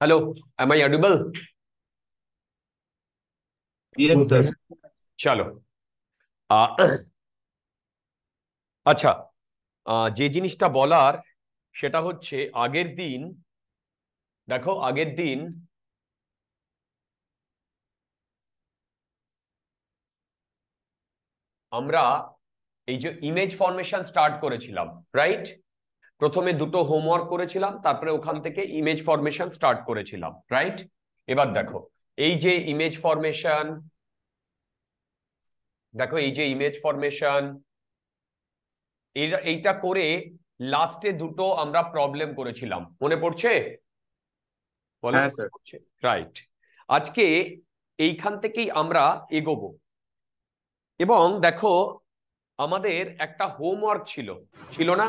Hello, am I audible? Yes, sir. চলো আচ্ছা যে জিনিসটা বলার সেটা হচ্ছে আগের দিন দেখো আগের দিন আমরা এই যে ইমেজ ফরমেশন স্টার্ট করেছিলাম রাইট প্রথমে দুটো হোমওয়ার্ক করেছিলাম তারপরে ওখান থেকে ইমেজ ফরমেশন স্টার্ট করেছিলাম রাইট এবার দেখো এই যে ইমেজ ফরমেশন দেখো এই যে ইমেজ ফরমেশন এইটা করে লাস্টে দুটো আমরা প্রবলেম করেছিলাম মনে পড়ছে রাইট হ্যাঁ, আজকে এইখান থেকেই আমরা এগোবো এবং দেখো আমাদের একটা হোমওয়ার্ক ছিল ছিল না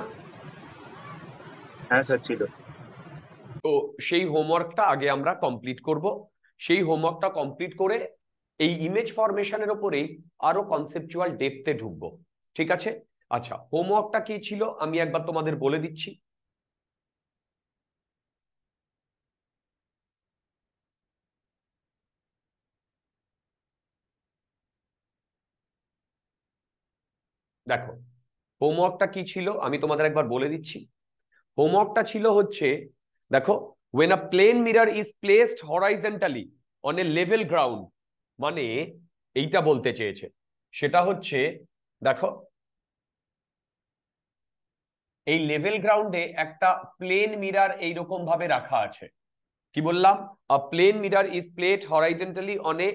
হ্যাঁ স্যার ছিল তো সেই হোমওয়ার্কটা আগে আমরা কমপ্লিট করব সেই হোমওয়ার্কটা কমপ্লিট করে এই ইমেজ ফরমেশনের ওপরেই আরো কনসেপচুয়াল ডেপথে ঢুকবো ঠিক আছে আচ্ছা হোমওয়ার্কটা কি ছিল আমি একবার তোমাদের বলে দিচ্ছি দেখো হোমওয়ার্কটা কি ছিল আমি তোমাদের একবার বলে দিচ্ছি হোমওয়ার্কটা ছিল হচ্ছে দেখো when a plane mirror is placed horizontally on a level ground মানে এইটা বলতে চেয়েছে সেটা হচ্ছে দেখো এই লেভেল গ্রাউন্ডে একটা প্লেন মিরার এইরকম ভাবে রাখা আছে কি বললাম a plane mirror is placed horizontally on a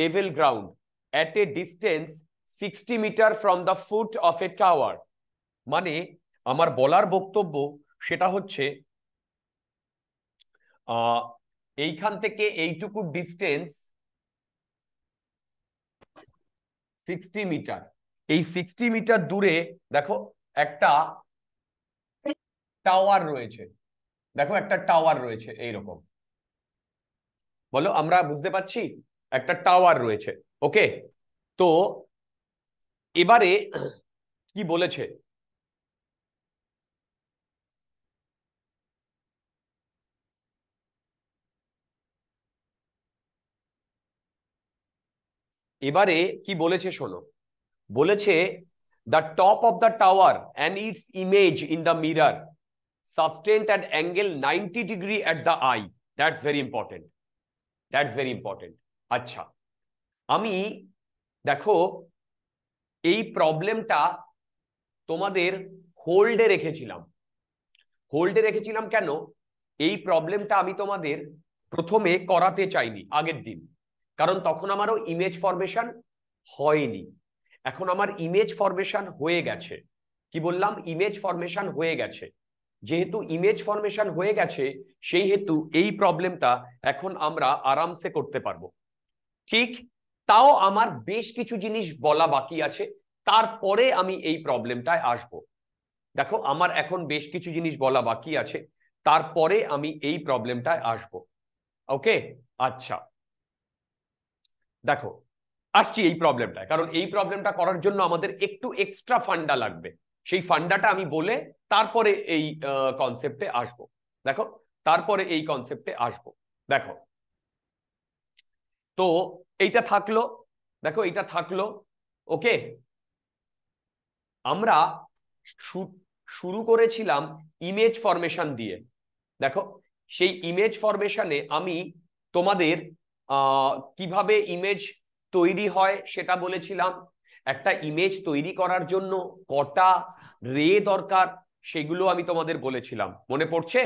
level ground at a distance sixty metre from the foot of a tower মানে আমার বলার বক্তব্য সেটা হচ্ছে এইখান থেকে এইটুকু ডিস্টেন্স সিক্সটি মিটার এই সিক্সটি মিটার দূরে দেখো একটা টাওয়ার রয়েছে দেখো একটা টাওয়ার রয়েছে এইরকম বলো আমরা বুঝতে পাচ্ছি একটা টাওয়ার রয়েছে ওকে তো এবারে কি বলেছে এবারে কি বলেছে শোনো বলেছে the top of the tower and its image in the mirror subtends at angle ninety degree at the eye that's very important that's very important আচ্ছা আমি দেখো এই প্রবলেমটা তোমাদের হোল্ডে রেখেছিলাম হোল্ডে রেখেছিলাম কেন এই প্রবলেমটা আমি তোমাদের প্রথমে করাতে চাইনি আগের দিন কারণ তখন আমারও ইমেজ ফরমেশন হয়নি এখন আমার ইমেজ ফরমেশন হয়ে গেছে কি বললাম ইমেজ ফরমেশন হয়ে গেছে যেহেতু ইমেজ ফরমেশন হয়ে গেছে সেই হেতু এই প্রবলেমটা এখন আমরা আরামসে করতে পারবো ঠিক তাও আমার বেশ কিছু জিনিস বলা বাকি আছে তারপরে আমি এই প্রবলেমটায় আসব দেখো আমার এখন বেশ কিছু জিনিস বলা বাকি আছে তারপরে আমি এই প্রবলেমটায় আসব ওকে আচ্ছা দেখো আসছি এই প্রবলেমটা কারণ এই প্রবলেমটা করার জন্য আমাদের একটু এক্সট্রা ফান্ডা লাগবে সেই ফান্ডাটা আমি বলে তারপরে এই কনসেপ্টে আসব দেখো তারপরে এই কনসেপ্টে আসব দেখো তো এইটা থাকলো দেখো এইটা থাকলো ওকে আমরা শুরু করেছিলাম ইমেজ ফরমেশন দিয়ে দেখো সেই ইমেজ ফরমেশনে আমি তোমাদের কিভাবে ইমেজ তৈরি হয় সেটা বলেছিলাম একটা ইমেজ তৈরি করার জন্য কটা রে দরকার সেগুলো আমি তোমাদের বলেছিলাম মনে পড়ছে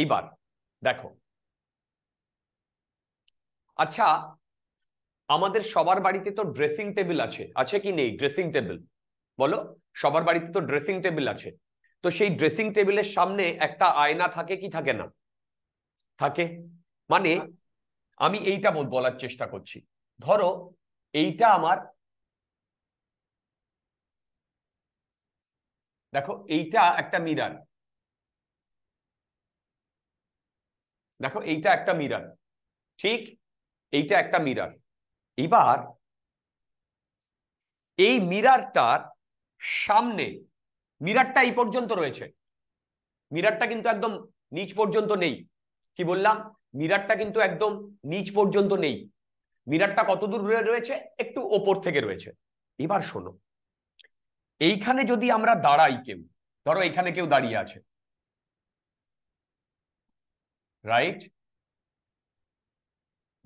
এইবার দেখো আচ্ছা আমাদের সবার বাড়িতে তো ড্রেসিং টেবিল আছে আছে কি নেই ড্রেসিং টেবিল বলো সবার বাড়িতে তো ড্রেসিং টেবিল আছে তো সেই ড্রেসিং টেবিলের সামনে একটা আয়না থাকে কি থাকে না থাকে মানে হ্যাঁ। আমি এইটা বলার চেষ্টা করছি ধরো এইটা আমার দেখো এইটা একটা মিরার দেখো এইটা একটা মিরার ঠিক এইটা একটা মিরার এবার এই মিরারটার সামনে মিরারটা এই পর্যন্ত রয়েছে মিরারটা কিন্তু একদম নিচ পর্যন্ত নেই কি বললাম মিরারটা কিন্তু একদম নিচ পর্যন্ত নেই মিরারটা কত দূর রয়েছে একটু ওপর থেকে রয়েছে এবার শোনো এইখানে যদি আমরা দাঁড়াই কেউ ধরো এখানে কেউ দাঁড়িয়ে আছে রাইট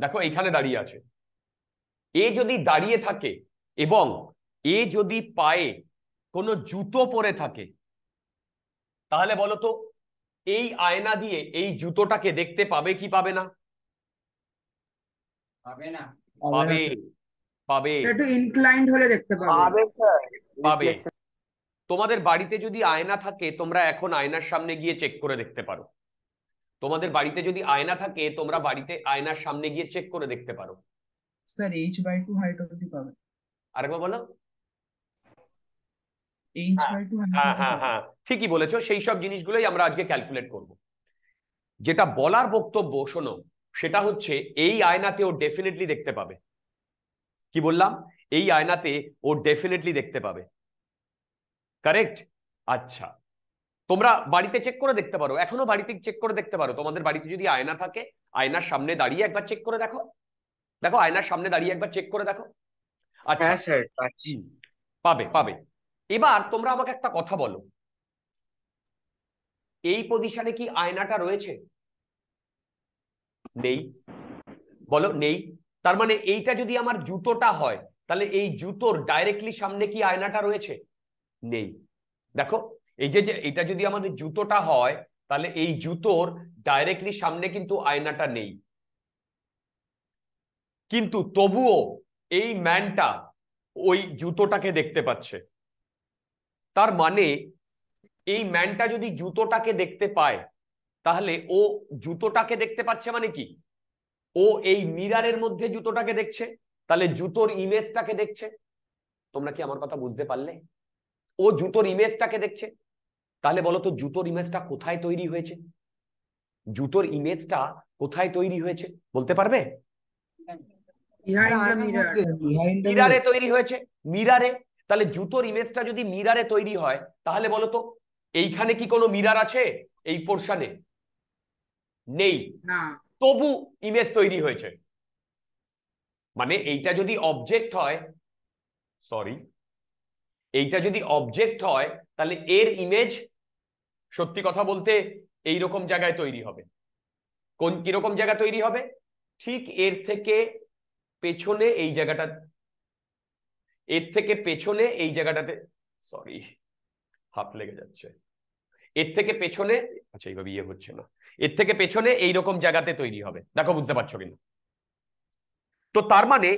দেখো এইখানে দাঁড়িয়ে আছে এ যদি দাঁড়িয়ে থাকে এবং এ যদি পায়ে কোনো জুতো পরে থাকে তাহলে বলতো এই আয়না দিয়ে এই জুতোটাকে দেখতে পাবে কি পাবে না পাবে না পাবে পাবে একটু ইনক্লাইন্ড হলে দেখতে পাবে পাবে তোমাদের বাড়িতে যদি আয়না থাকে তোমরা এখন আয়নার সামনে গিয়ে চেক করে দেখতে পারো তোমাদের বাড়িতে যদি আয়না থাকে তোমরা বাড়িতে আয়নার সামনে গিয়ে চেক করে দেখতে পারো sir H by two height অবধি পাবে আরেকবার বলো হ্যাঁ হ্যাঁ হ্যাঁ, হ্যাঁ ঠিকই বলেছো সেই সব জিনিসগুলোই আমরা আজকে ক্যালকুলেট করব যেটা বলার বক্তব্য শোনো সেটা হচ্ছে এই আয়নাতে ও ডেফিনেটলি দেখতে পাবে কি বললাম এই আয়নাতে ও ডেফিনেটলি দেখতে পাবে কারেক্ট আচ্ছা তোমরা বাড়িতে চেক করে দেখতে পারো এখনো বাড়িতে চেক করে দেখতে পারো তোমাদের বাড়িতে যদি আয়না থাকে আয়নার সামনে দাঁড়িয়ে একবার চেক করে দেখো দেখো আয়নার সামনে দাঁড়িয়ে একবার চেক করে দেখো আচ্ছা হ্যাঁ, পাবে পাবে এবার তোমরা আমাকে একটা কথা বলো এই পজিশনে কি আয়নাটা রয়েছে নেই বলো নেই তার মানে এইটা যদি আমার জুতোটা হয় তাহলে এই জুতোর ডাইরেক্টলি সামনে কি আয়নাটা রয়েছে নেই দেখো এই যে এটা যদি আমাদের জুতোটা হয় তাহলে এই জুতোর ডাইরেক্টলি সামনে কিন্তু আয়নাটা নেই কিন্তু তবুও এই ম্যানটা ওই জুতোটাকে দেখতে পাচ্ছে তার মানে এই ম্যানটা যদি জুতোটাকে দেখতে পায় তাহলে ও জুতোটাকে দেখতে পাচ্ছে মানে কি ও এই মিরারের মধ্যে জুতোটাকে দেখছে তাহলে জুতোর ইমেজটাকে দেখছে তোমরা কি আমার কথা বুঝতে পারলে ও জুতোর ইমেজটাকে দেখছে তাহলে বলো তো জুতোর ইমেজটা কোথায় তৈরি হয়েছে জুতোর ইমেজটা কোথায় তৈরি হয়েছে বলতে পারবে মিরারে তৈরি হয়েছে মিরারে তাহলে জুতোর ইমেজটা যদি মিরারে তৈরি হয় তাহলে বলো তো এইখানে কি কোনো মিরার আছে এই পোর্শনে নেই তবু ইমেজ তৈরি হয়েছে মানে এইটা যদি অবজেক্ট হয় সরি এইটা যদি অবজেক্ট হয় তাহলে এর ইমেজ সত্যি কথা বলতে এই রকম জায়গায় তৈরি হবে কোন কিরকম জায়গা তৈরি হবে ঠিক এর থেকে পেছনে এই জায়গাটা এর থেকে পেছলে এই জায়গাটাতে সরি হাত লেগে যাচ্ছে এর থেকে পেছলে আচ্ছা এইভাবে ইয়ে হচ্ছে না এর থেকে পেছলে এই রকম জায়গাতে তৈরি হবে দেখো বুঝতে পারছো কিনা তো তার মানে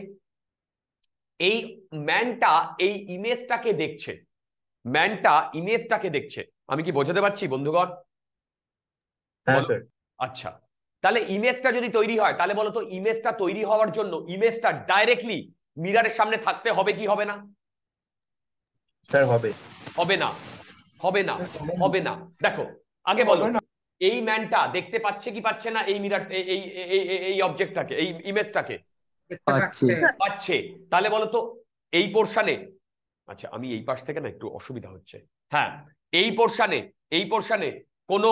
এই ম্যানটা এই ইমেজটাকে দেখছে ম্যানটা ইমেজটাকে দেখছে আমি কি বোঝাতে পারছি বন্ধুগণ হ্যাঁ, আচ্ছা তাহলে ইমেজটা যদি তৈরি হয় তাহলে বলো তো ইমেজটা তৈরি হওয়ার জন্য ইমেজটা ডাইরেক্টলি মিরারের সামনে থাকতে হবে কি হবে না স্যার হবে হবে না হবে না হবে না দেখো আগে বলো এই ম্যানটা দেখতে পাচ্ছে কি পাচ্ছে না এই মিরার এই এই এই অবজেক্টটাকে এই ইমেজটাকে পাচ্ছে তাহলে বলো তো এই পোর্শনে আচ্ছা আমি এই পাশ থেকে না একটু অসুবিধা হচ্ছে হ্যাঁ এই পোর্শনে এই পোর্শনে কোনো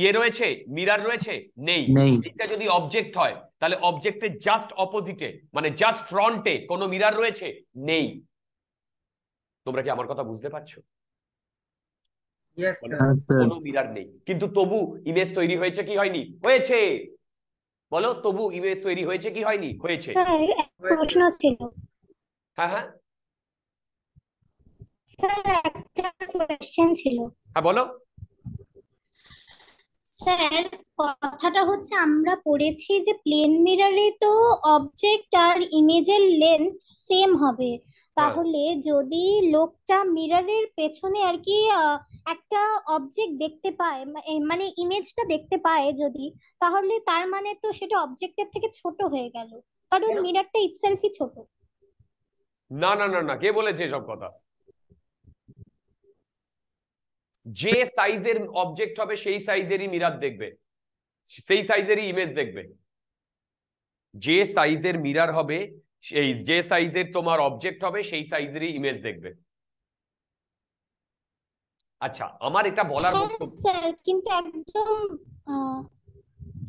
ইয়ে রয়েছে মিরার রয়েছে নেই এটা যদি অবজেক্ট হয় তাহলে অবজেক্টের জাস্ট অপোজিটে মানে জাস্ট ফ্রন্টে কোন মিরার রয়েছে নেই তোমরা কি আমার কথা বুঝতে পারছো মানে কোনো মিরার নেই কিন্তু তবু ইমেজ তৈরি হয়েছে কি হয়নি হয়েছে বলো তবু ইমেজ তৈরি হয়েছে কি হয়নি হয়েছে প্রশ্ন ছিল হ্যাঁ হ্যাঁ স্যার একটা কোশ্চেন ছিল হ্যাঁ বলো স্যার কথাটা হচ্ছে আমরা পড়েছি যে প্লেন মিররে তো অবজেক্ট আর ইমেজের লেন্থ সেম হবে হ্যাঁ। তাহলে যদি লোকটা মিররের পেছনে আর কি একটা অবজেক্ট দেখতে পায় মানে ইমেজটা দেখতে পায় যদি তাহলে তার মানে তো সেটা অবজেক্টের থেকে ছোট হয়ে গেল কারণ মিররটা ইটসেলফই ছোট না না না না কে বলেছে এসব কথা যে সাইজের অবজেক্ট হবে সেই সাইজেরই মিরার দেখবে সেই সাইজেরই ইমেজ দেখবে যে সাইজের মিরার হবে সেই যে সাইজের তোমার অবজেক্ট হবে সেই সাইজেরই ইমেজ দেখবে আচ্ছা আমার এটা বলার হ্যাঁ কিন্তু একদম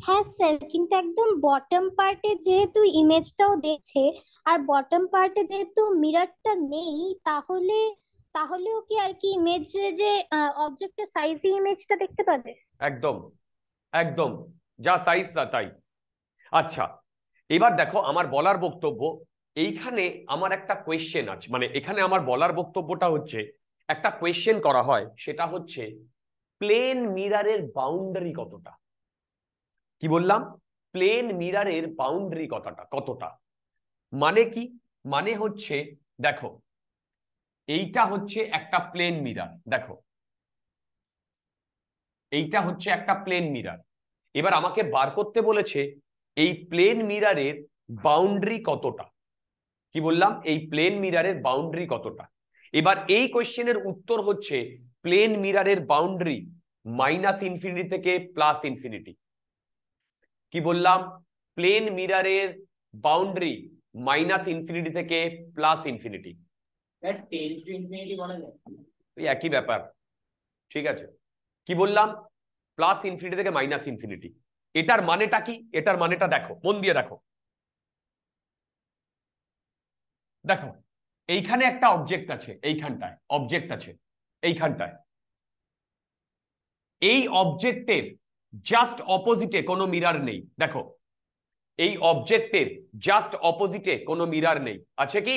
হ্যাঁ স্যার কিন্তু একদম বটম পার্টে যেহেতু ইমেজটাও দেখছে আর বটম পার্টে যেহেতু মিররটা নেই তাহলে তাহলেও কি আর কি ইমেজ যে অবজেক্টের সাইজই ইমেজটা দেখতে পাবে একদম একদম যা সাইজ তা তাই আচ্ছা এবার দেখো আমার বলার বক্তব্য এইখানে আমার একটা কোয়েশ্চেন আছে মানে এখানে আমার বলার বক্তব্যটা হচ্ছে একটা কোয়েশ্চেন করা হয় সেটা হচ্ছে প্লেন মিরারের বাউন্ডারি কতটা কি বললাম প্লেন মিরারের বাউন্ডারি কতটা কতটা মানে কি মানে হচ্ছে দেখো এইটা হচ্ছে একটা প্লেন মিরার দেখো এইটা হচ্ছে একটা প্লেন মিরার এবার আমাকে বার করতে বলেছে এই প্লেন মিরারের বাউন্ডারি কতটা কি বললাম এই প্লেন মিরারের বাউন্ডারি কতটা এবার এই কোয়েশ্চেনের উত্তর হচ্ছে প্লেন মিরারের বাউন্ডারি মাইনাস ইনফিনিটি থেকে প্লাস ইনফিনিটি কি বললাম প্লেন মিরারের বাউন্ডারি মাইনাস ইনফিনিটি থেকে প্লাস ইনফিনিটি একই ব্যাপার ঠিক আছে কি বললাম প্লাস ইনফিনিটি থেকে মাইনাস ইনফিনিটি এটার মানেটা কি এটার মানেটা দেখো মন দিয়ে দেখো দেখো এইখানে একটা অবজেক্ট আছে এইখানটায় অবজেক্ট আছে এইখানটায় এই অবজেক্টের জাস্ট অপোজিটে কোনো মিরার নেই দেখো এই অবজেক্টের জাস্ট অপোজিটে কোনো মিরার নেই আছে কি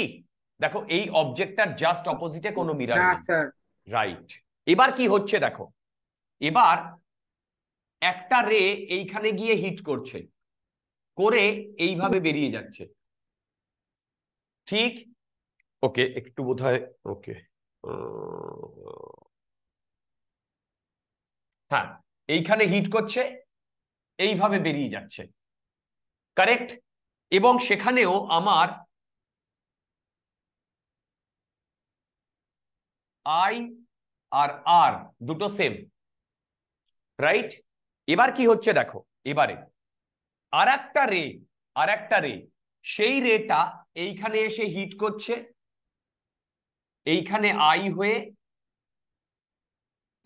দেখো এই অবজেক্টটার জাস্ট অপোজিটে কোনো মিরার রাইট এবার কি হচ্ছে দেখো এবার একটা রে এইখানে গিয়ে হিট করছে করে এইভাবে বেরিয়ে যাচ্ছে ঠিক ওকে একটু বোধ ওকে হ্যাঁ এইখানে হিট করছে এইভাবে বেরিয়ে যাচ্ছে কারেক্ট এবং সেখানেও আমার আই আর আর দুটো সেম রাইট এবার কি হচ্ছে দেখো এবারে আর একটা রে আর একটা রে সেই রেটা এইখানে এসে হিট করছে এইখানে আই হয়ে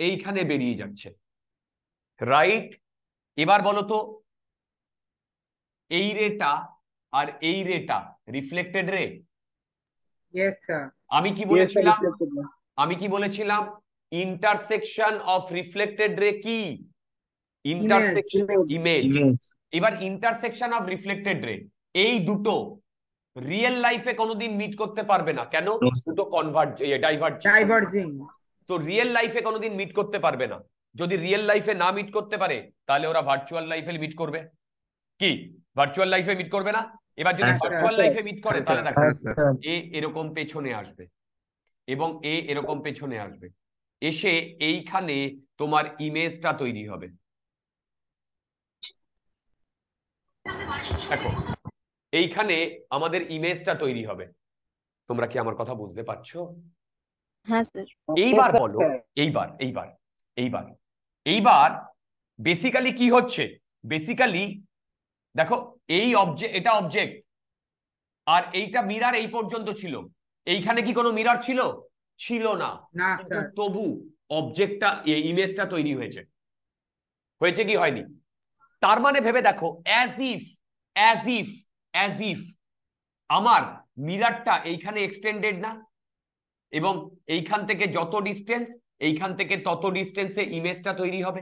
এইখানে বেরিয়ে যাচ্ছে রাইট এবার বলতো এই রেটা আর এই রেটা রিফ্লেক্টেড রে আমি কি বলেছিলাম আমি কি বলেছিলাম ইন্টারসেকশন অফ রিফ্লেক্টেড রে কি ইন্টারসেকশন ইমেজ এবার ইন্টারসেকশন অফ রিফ্লেক্টেড রে এই দুটো রিয়েল লাইফে কোনোদিন মিট করতে পারবে না কেন দুটো কনভার্ট ডাইভার্জিং তো রিয়েল লাইফে কোনোদিন মিট করতে পারবে না যদি রিয়েল লাইফে না মিট করতে পারে তাহলে ওরা ভার্চুয়াল লাইফে মিট করবে কি ভার্চুয়াল লাইফে মিট করবে না এবার যদি ভার্চুয়াল লাইফে মিট করে হ্যাঁ, তাহলে হ্যাঁ, দেখো হ্যাঁ, এরকম পেছনে আসবে এবং এ এরকম পেছনে আসবে এসে এইখানে তোমার ইমেজটা তৈরি হবে দেখো এইখানে আমাদের ইমেজটা তৈরি হবে তোমরা কি আমার কথা বুঝতে পারছো হ্যাঁ, এইবার বলো এইবার এইবার এইবার এইবার বেসিক্যালি কি হচ্ছে বেসিক্যালি দেখো এই অবজেক্ট এটা অবজেক্ট আর এইটা মিরার এই পর্যন্ত ছিল এইখানে কি কোনো মিরার ছিল ছিল না তবু অবজেক্টটা ইমেজটা তৈরি হয়েছে হয়েছে কি হয়নি তার মানে ভেবে দেখো as if as if as if আমার মিরারটা এইখানে এক্সটেন্ডেড না এবং এইখান থেকে যত ডিস্টেন্স এইখান থেকে তত ডিস্টেন্সে ইমেজটা তৈরি হবে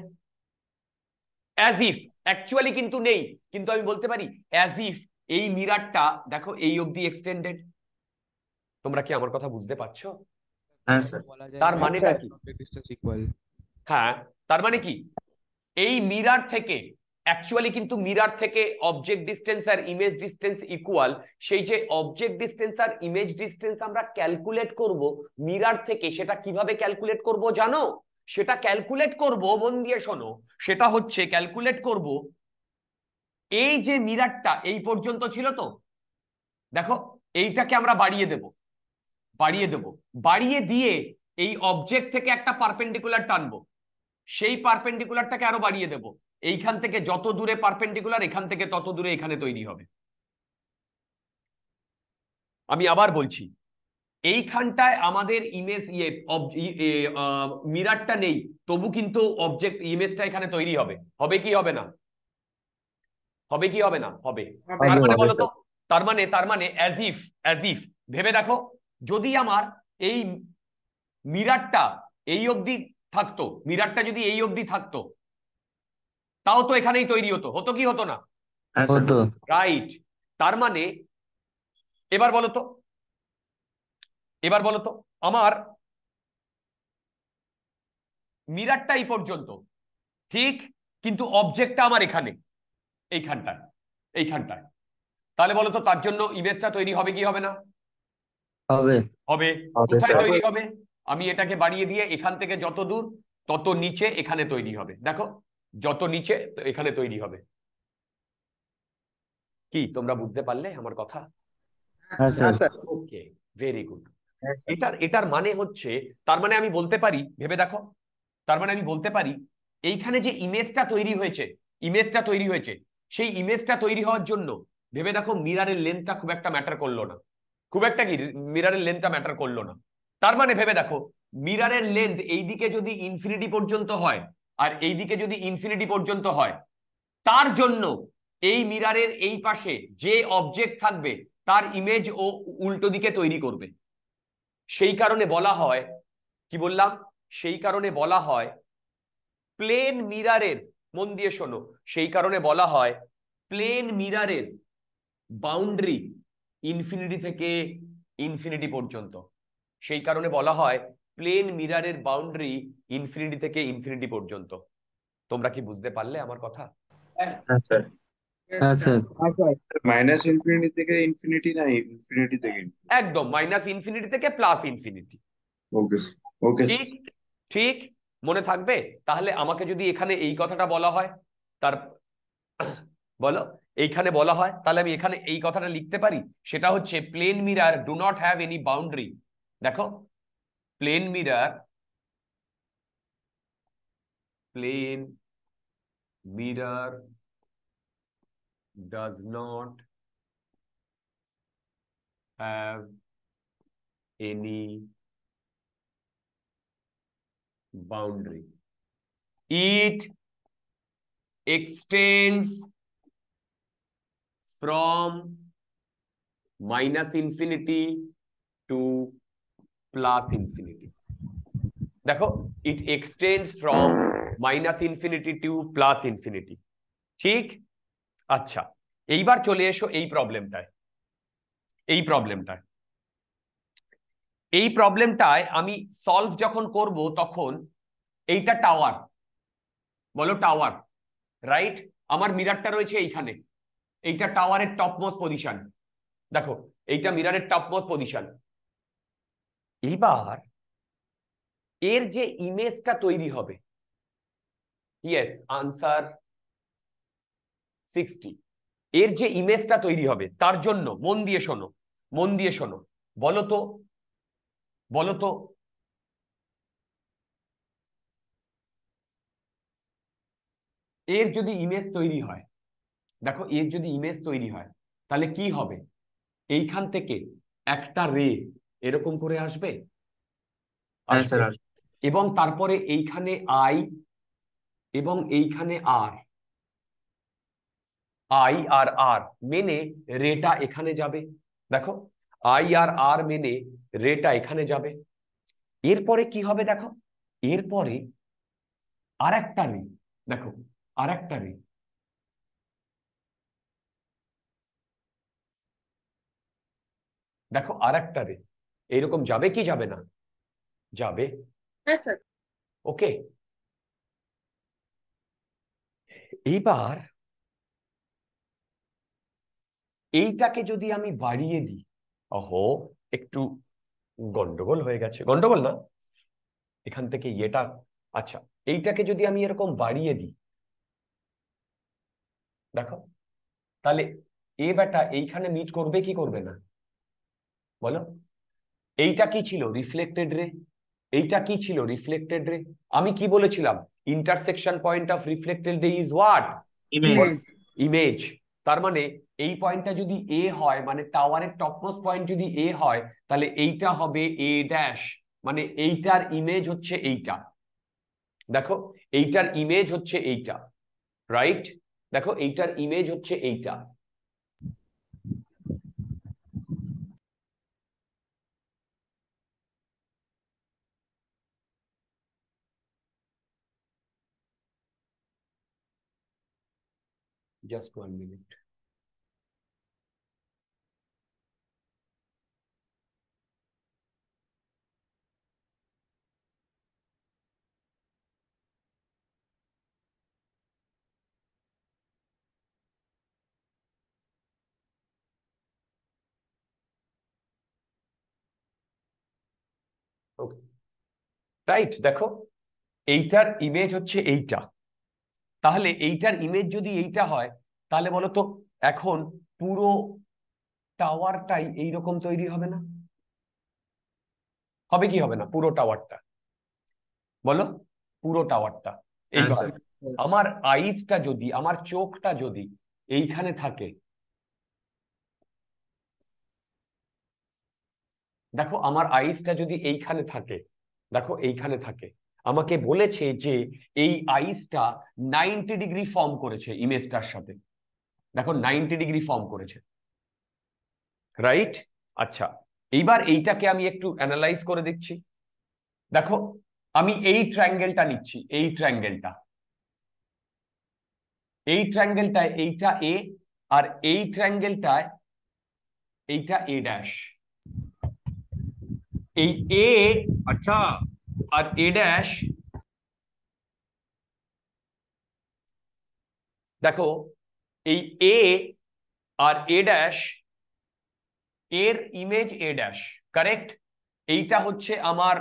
অ্যাজ ইফ অ্যাকচুয়ালি কিন্তু নেই কিন্তু আমি বলতে পারি অ্যাজ ইফ এই মিরারটা দেখো এই অবধি এক্সটেন্ডেড তোমরা কি আমার কথা বুঝতে পারছো হ্যাঁ, তার মানেটা কি হ্যাঁ তার মানে কি এই মিরার থেকে অ্যাকচুয়ালি কিন্তু মিরার থেকে অবজেক্ট ডিস্টেন্স আর ইমেজ ডিস্টেন্স ইকুয়াল সেই যে অবজেক্ট ডিস্টেন্স আর ইমেজ ডিস্টেন্স আমরা ক্যালকুলেট করব মিরার থেকে সেটা কিভাবে ক্যালকুলেট করব জানো সেটা ক্যালকুলেট করব মন দিয়ে শোনো সেটা হচ্ছে ক্যালকুলেট করব এই যে মিরারটা এই পর্যন্ত ছিল তো দেখো এইটাকে আমরা বাড়িয়ে দেবো বাড়িয়ে দেব বাড়িয়ে দিয়ে এই অবজেক্ট থেকে একটা পারপেন্ডিকুলার টানবো সেই পারপেন্ডিকুলারটাকে আরো বাড়িয়ে দেব এইখান থেকে যত দূরে পারপেন্ডিকুলার এখান থেকে তত দূরে এখানে তৈরি হবে আমি আবার বলছি এইখানটায় আমাদের ইমেজ ইয়ে মিরারটা নেই তবু কিন্তু অবজেক্ট ইমেজটা এখানে তৈরি হবে হবে কি হবে না হবে কি হবে না হবে তার মানে বলতো তার মানে তার মানে অ্যাজ ইফ অ্যাজ ইফ ভেবে দেখো যদি আমার এই মিরারটা এই অবধি থাকতো মিরারটা যদি এই অবধি থাকতো তাও তো এখানেই তৈরি হতো হতো কি হতো না রাইট তার মানে এবার বলতো এবার বলতো আমার মিরারটা এই পর্যন্ত ঠিক কিন্তু অবজেক্টটা আমার এখানে এইখানটায় এইখানটায় তাহলে বলতো তার জন্য ইমেজটা তৈরি হবে কি হবে না হবে হবে কোথায় তৈরি হবে আমি এটাকে বাড়িয়ে দিয়ে এখান থেকে যত দূর তত নিচে এখানে তৈরি হবে দেখো যত নিচে এখানে তৈরি হবে কি তোমরা বুঝতে পারলে আমার কথা হ্যাঁ, হ্যাঁ, ওকে ভেরি গুড হ্যাঁ, এটার এটার মানে হচ্ছে তার মানে আমি বলতে পারি ভেবে দেখো তার মানে আমি বলতে পারি এইখানে যে ইমেজটা তৈরি হয়েছে ইমেজটা তৈরি হয়েছে সেই ইমেজটা তৈরি হওয়ার জন্য ভেবে দেখো মিরারের লেন্থটা খুব একটা ম্যাটার করলো না খুব একটা কি মিরারের লেন্থটা ম্যাটার করলো না তার মানে ভেবে দেখো মিরারের লেন্থ এইদিকে যদি ইনফিনিটি পর্যন্ত হয় আর এইদিকে যদি ইনফিনিটি পর্যন্ত হয় তার জন্য এই মিরারের এই পাশে যে অবজেক্ট থাকবে তার ইমেজ ও উল্টো দিকে তৈরি করবে সেই কারণে বলা হয় কি বললাম সেই কারণে বলা হয় প্লেন মিরারের মন দিয়ে শোনো সেই কারণে বলা হয় প্লেন মিরারের বাউন্ডারি ইনফিনিটি থেকে ইনফিনিটি পর্যন্ত সেই কারণে বলা হয় প্লেন মিরারের বাউন্ডারি ইনফিনিটি থেকে ইনফিনিটি পর্যন্ত তোমরা কি বুঝতে পারলে আমার কথা মাইনাস হ্যাঁ, হ্যাঁ, হ্যাঁ, থেকে ইনফিনিটি না ইনফিনিটি থেকে একদম মাইনাস ইনফিনিটি থেকে প্লাস ইনফিনিটি ওকে ঠিক ঠিক মনে থাকবে তাহলে আমাকে যদি এখানে এই কথাটা বলা হয় তার বলো এইখানে বলা হয় তাহলে আমি এখানে এই কথাটা লিখতে পারি সেটা হচ্ছে plane mirror do not have any boundary দেখো plane mirror plane mirror does not have any boundary it extends from minus infinity to plus infinity. দেখো it extends from minus infinity to plus infinity ঠিক আচ্ছা এইবার চলে এসো এই প্রবলেমটায় এই প্রবলেমটায় এই প্রবলেমটায় আমি সলভ যখন করব তখন এইটা টাওয়ার বলো টাওয়ার রাইট আমার মিরারটা রয়েছে এইখানে এইটা টাওয়ারের টপ মোস্ট পজিশন দেখো এইটা মিরারের টপ মোস্ট পজিশন এইবার এর যে ইমেজটা তৈরি হবে ইয়েস আনসার সিক্সটি এর যে ইমেজটা তৈরি হবে তার জন্য মন দিয়ে শোনো মন দিয়ে শোনো বলতো বলতো এর যদি ইমেজ তৈরি হয় দেখো এর যদি ইমেজ তৈরি হয় তাহলে কি হবে এইখান থেকে একটা রে এরকম করে আসবে হ্যাঁ, এবং তারপরে এইখানে আই এবং এইখানে আর আই আর আর মেনে রেটা এখানে যাবে দেখো আই আর আর মেনে রেটা এখানে যাবে এরপরে কি হবে দেখো এরপরে আর একটা রে দেখো আর একটা রে দেখো আর একটা রে এইরকম যাবে কি যাবে না যাবে হ্যাঁ, ওকে এইবার এইটাকে যদি আমি বাড়িয়ে দিই অহো একটু গন্ডগোল হয়ে গেছে গন্ডগোল না এখান থেকে ইয়েটা আচ্ছা এইটাকে যদি আমি এরকম বাড়িয়ে দিই দেখো তাহলে এ বেটা এইখানে মিট করবে কি করবে না বলো এইটা কি ছিল রিফ্লেক্টেড রে এইটা কি ছিল রিফ্লেক্টেড রে আমি কি বলেছিলাম intersection point of reflected ray is what image তার মানে এই পয়েন্টটা যদি এ হয় মানে টাওয়ারের টপমোস্ট পয়েন্ট যদি এ হয় তাহলে এইটা হবে এ ড্যাশ মানে এইটার ইমেজ হচ্ছে এইটা দেখো এইটার ইমেজ হচ্ছে এইটা রাইট দেখো এইটার ইমেজ হচ্ছে এইটা Just one minute. Okay right দেখো এইটার ইমেজ হচ্ছে এইটা তাহলে এইটার ইমেজ যদি এইটা হয় তাহলে বলো তো এখন পুরো টাওয়ারটাই এইরকম তৈরি হবে না হবে কি হবে না পুরো টাওয়ারটা বলো পুরো টাওয়ারটা হ্যাঁ, আমার আইজটা যদি আমার চোখটা যদি এইখানে থাকে দেখো আমার আইসটা যদি এইখানে থাকে দেখো এইখানে থাকে আমাকে বলেছে যে এই আইসটা নাইনটি ডিগ্রি ফর্ম করেছে ইমেজটার সাথে দেখো নাইনটি ডিগ্রি ফর্ম করেছে রাইট আচ্ছা এইবার এইটাকে আমি একটু অ্যানালাইজ করে দেখছি দেখো আমি এই ট্রায়াঙ্গেলটা নিচ্ছি এই ট্রায়াঙ্গেলটা এই ট্রায়াঙ্গেলটায় এইটা এ আর এই ট্রায়াঙ্গেলটায় এইটা এ ড্যাশ এই এ আচ্ছা আর এ ড্যাশ দেখো এই এ আর এ ড্যাশ এর ইমেজ এ ড্যাশ কারেক্ট এইটা হচ্ছে আমার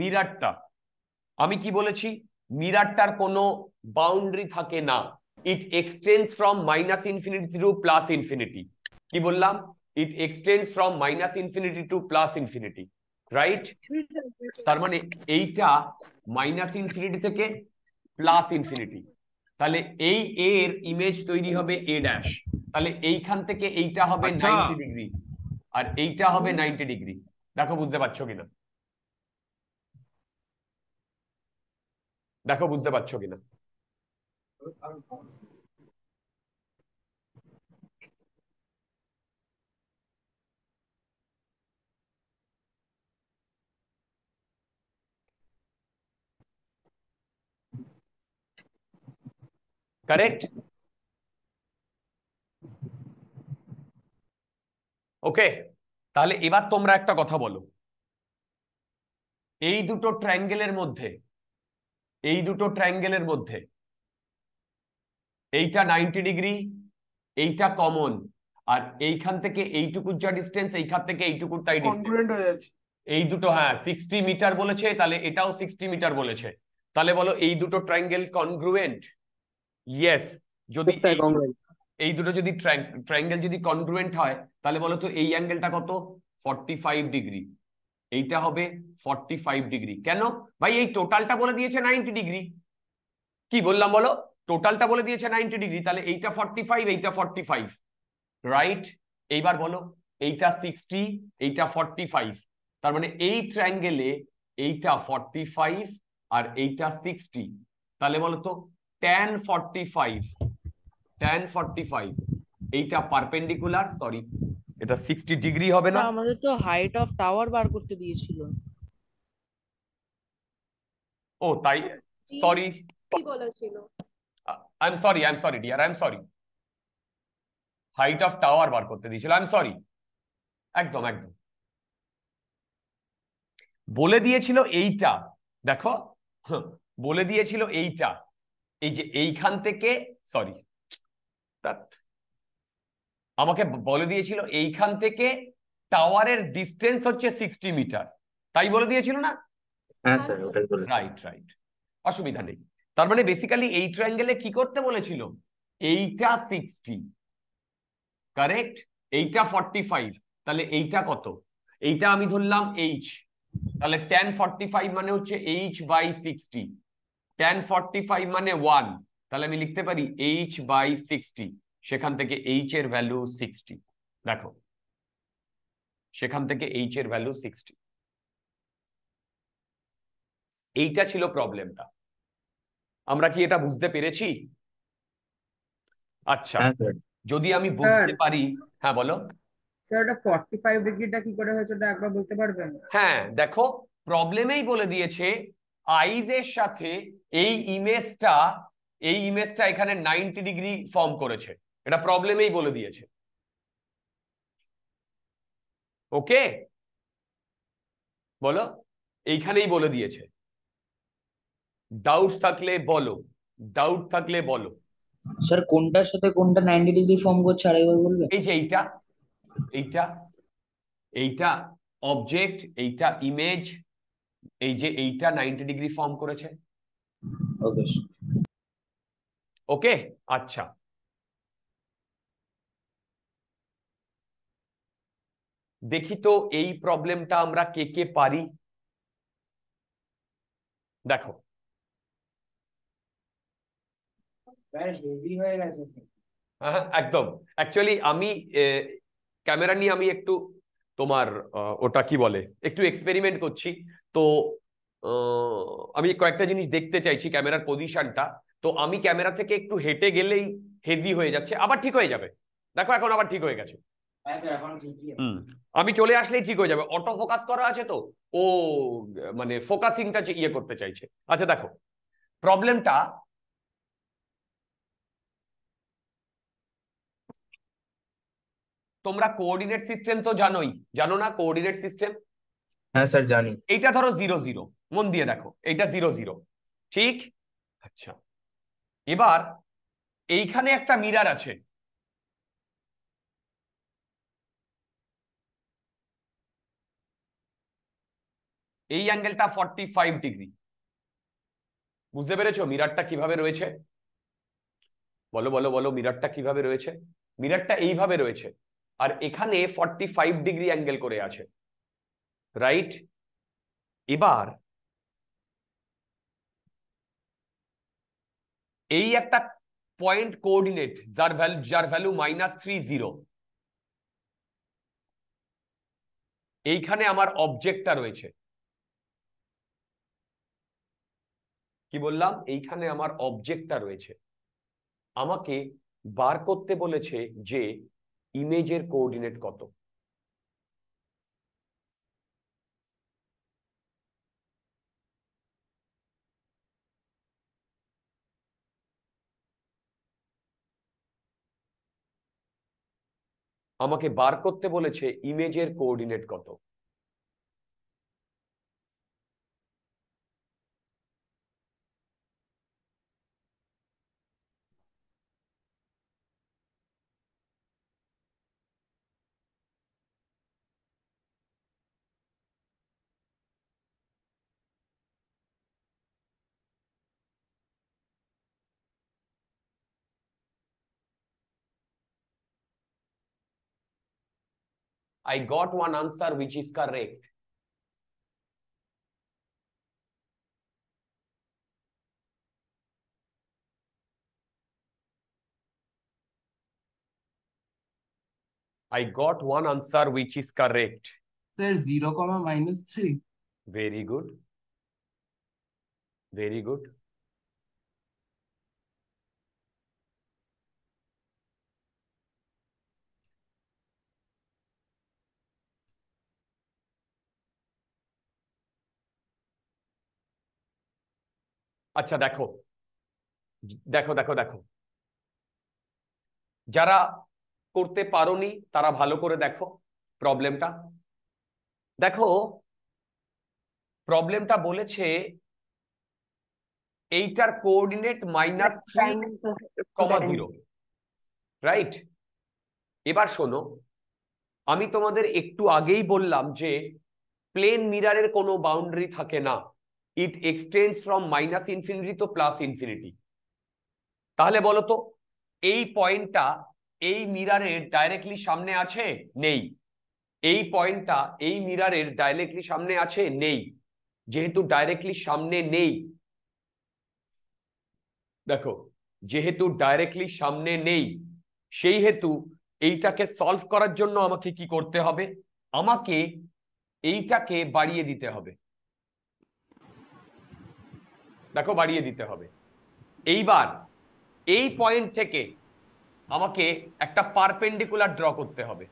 মিরারটা আমি কি বলেছি মিরারটার কোনো বাউন্ডারি থাকে না it extends from minus infinity to plus infinity কি বললাম it extends from minus infinity to plus infinity right তার মানে এইটা মাইনাস ইনফিনিটি থেকে প্লাস ইনফিনিটি তাহলে এই এর ইমেজ তৈরি হবে এ ড্যাশ তাহলে এইখান থেকে এইটা হবে নাইনটি আচ্ছা। ডিগ্রি আর এইটা হবে নাইনটি ডিগ্রি দেখো বুঝতে পারছো কিনা দেখো বুঝতে পারছো কিনা Correct? ওকে তাহলে এবার তোমরা একটা কথা বলো এই দুটো ট্রায়াঙ্গেলের মধ্যে এই দুটো ট্রায়াঙ্গেলের মধ্যে এইটা নাইনটি ডিগ্রি এইটা কমন আর এইখান থেকে এইটুকুর যা ডিস্টেন্স এইখান থেকে এইটুকুর তাই ডিস্টেন্স এই দুটো হ্যাঁ সিক্সটি মিটার বলেছে তাহলে এটাও সিক্সটি মিটার বলেছে তাহলে বলো এই দুটো ট্রায়াঙ্গেল কনগ্রুয়েন্ট ইয়েস যদি এই দুটো যদি ট্রায়াঙ্গেল যদি কনগ্রুয়েন্ট হয় তাহলে বলো তো এই অ্যাঙ্গেলটা কত ফর্টি ফাইভ ডিগ্রি এইটা হবে ফর্টি ফাইভ ডিগ্রি কেন ভাই এই টোটালটা বলে দিয়েছে নাইনটি ডিগ্রি কি বললাম বলো টোটালটা বলে দিয়েছে নাইনটি ডিগ্রি তাহলে এইটা ফর্টি ফাইভ এইটা ফর্টি ফাইভ রাইট এইবার বলো এইটা সিক্সটি এইটা ফর্টি ফাইভ তার মানে এই ট্রায়াঙ্গেলে এইটা ফর্টি ফাইভ আর এইটা সিক্সটি তাহলে বলো তো tan forty five tan forty five এইটা পারপেন্ডিকুলার সরি এটা সিক্সটি ডিগ্রি হবে না আমাদের তো হাইট অফ টাওয়ার বার করতে দিয়েছিল ও তাই sorry I am sorry I am sorry dear I am sorry height of tower বার করতে দিয়েছিল আই এম সরি একদম একদম বলে দিয়েছিল এইটা দেখো বলে দিয়েছিল এইটা এই যে এইখান থেকে সরি আমাকে বলে দিয়েছিল এইখান থেকে টাওয়ারের ডিস্টেন্স হচ্ছে সিক্সটি মিটার তাই বলে দিয়েছিল না হ্যাঁ, রাইট রাইট অসুবিধা নেই তার মানে বেসিক্যালি এই ট্রাঙ্গেলে কি করতে বলেছিল এইটা সিক্সটি কারেক্ট এইটা ফর্টি ফাইভ তাহলে এইটা কত এইটা আমি ধরলাম এইচ তাহলে টেন ফর্টি ফাইভ মানে হচ্ছে H by sixty tan forty five মানে ওয়ান তাহলে আমি লিখতে পারি এইচ বাই সিক্সটি সেখান থেকে এইচ এর ভ্যালু সিক্সটি দেখো সেখান থেকে এইচ এর ভ্যালু সিক্সটি এইটা ছিল প্রবলেমটা আমরা কি এটা বুঝতে পেরেছি আচ্ছা হ্যাঁ, যদি আমি বুঝতে পারি হ্যাঁ বলো স্যার এটা 45 ডিগ্রিটা কি করে হয়েছে এটা একবার বলতে পারবেন হ্যাঁ দেখো প্রবলেমেই বলে দিয়েছে আইজ এর সাথে এই ইমেজটা এই ইমেজটা এখানে নাইনটি ডিগ্রি ফর্ম করেছে এটা প্রবলেমেই বলে দিয়েছে ওকে বলো এইখানেই বলে দিয়েছে ডাউট থাকলে বলো ডাউট থাকলে বলো স্যার কোনটার সাথে কোনটা নাইনটি ডিগ্রি ফর্ম করছে আরেকবার বলবেন এই যে এইটা এইটা এইটা অবজেক্ট এইটা ইমেজ এই যে এইটা নাইনটি ডিগ্রি ফর্ম করেছে ওকে আচ্ছা দেখি তো এই প্রবলেমটা আমরা কে কে পারি দেখো হ্যাঁ, হ্যাঁ, একদম অ্যাকচুয়ালি আমি ক্যামেরা নিয়ে আমি একটু তোমার ওটা কি বলে একটু এক্সপেরিমেন্ট করছি তো আমি কয়েকটা জিনিস দেখতে চাইছি ক্যামেরার পজিশনটা তো আমি ক্যামেরা থেকে একটু হেঁটে গেলেই হেজি হয়ে যাচ্ছে আবার ঠিক হয়ে যাবে দেখো এখন আবার ঠিক হয়ে গেছে হ্যাঁ, আমি চলে আসলেই ঠিক হয়ে যাবে অটো ফোকাস করা আছে তো ও মানে ফোকাসিংটা ইয়ে করতে চাইছে আচ্ছা দেখো প্রবলেমটা তোমরা কোঅর্ডিনেট সিস্টেম তো জানোই জানো না কোঅর্ডিনেট সিস্টেম হ্যাঁ স্যার জানি এইটা ধরো জিরো জিরো মন দিয়ে দেখো এইটা জিরো জিরো ঠিক আচ্ছা এবার এইখানে একটা মিরার আছে এই অ্যাঙ্গেলটা ফর্টি ফাইভ ডিগ্রি বুঝতে পেরেছো মিরারটা কিভাবে রয়েছে বলো বলো বলো মিরারটা কিভাবে রয়েছে মিরারটা এইভাবে রয়েছে আর এখানে ফর্টি ফাইভ ডিগ্রি অ্যাঙ্গেল করে আছে রাইট এবার এই একটা পয়েন্ট কোঅর্ডিনেট যার ভ্যালু যার ভ্যালু মাইনাস থ্রি জিরো এইখানে আমার অবজেক্টটা রয়েছে কি বললাম এইখানে আমার অবজেক্টটা রয়েছে আমাকে বার করতে বলেছে যে ইমেজের কোঅর্ডিনেট কত আমাকে বার করতে বলেছে ইমেজের কোঅর্ডিনেট কত I got one answer which is correct. I got one answer which is correct. Sir, 0, comma minus 3. Very good. Very good. আচ্ছা দেখো দেখো দেখো দেখো যারা করতে পারোনি তারা ভালো করে দেখো প্রবলেমটা দেখো প্রবলেমটা বলেছে এইটার coordinate minus three comma zero right এবার শোনো আমি তোমাদের একটু আগেই বললাম যে প্লেন মিরারের কোনো বাউন্ডারি থাকে না it extends from minus infinity to plus infinity তাহলে বলতো এই পয়েন্টটা এই মিরারের ডাইরেক্টলি সামনে আছে নেই এই পয়েন্টটা এই মিরারের ডাইরেক্টলি সামনে আছে নেই যেহেতু ডাইরেক্টলি সামনে নেই দেখো যেহেতু ডাইরেক্টলি সামনে নেই সেই হেতু এইটাকে সলভ করার জন্য আমাকে কি করতে হবে আমাকে এইটাকে বাড়িয়ে দিতে হবে দেখো বাড়িয়ে দিতে হবে এইবার এই পয়েন্ট থেকে আমাকে একটা পারপেন্ডিকুলার ড্র করতে হবে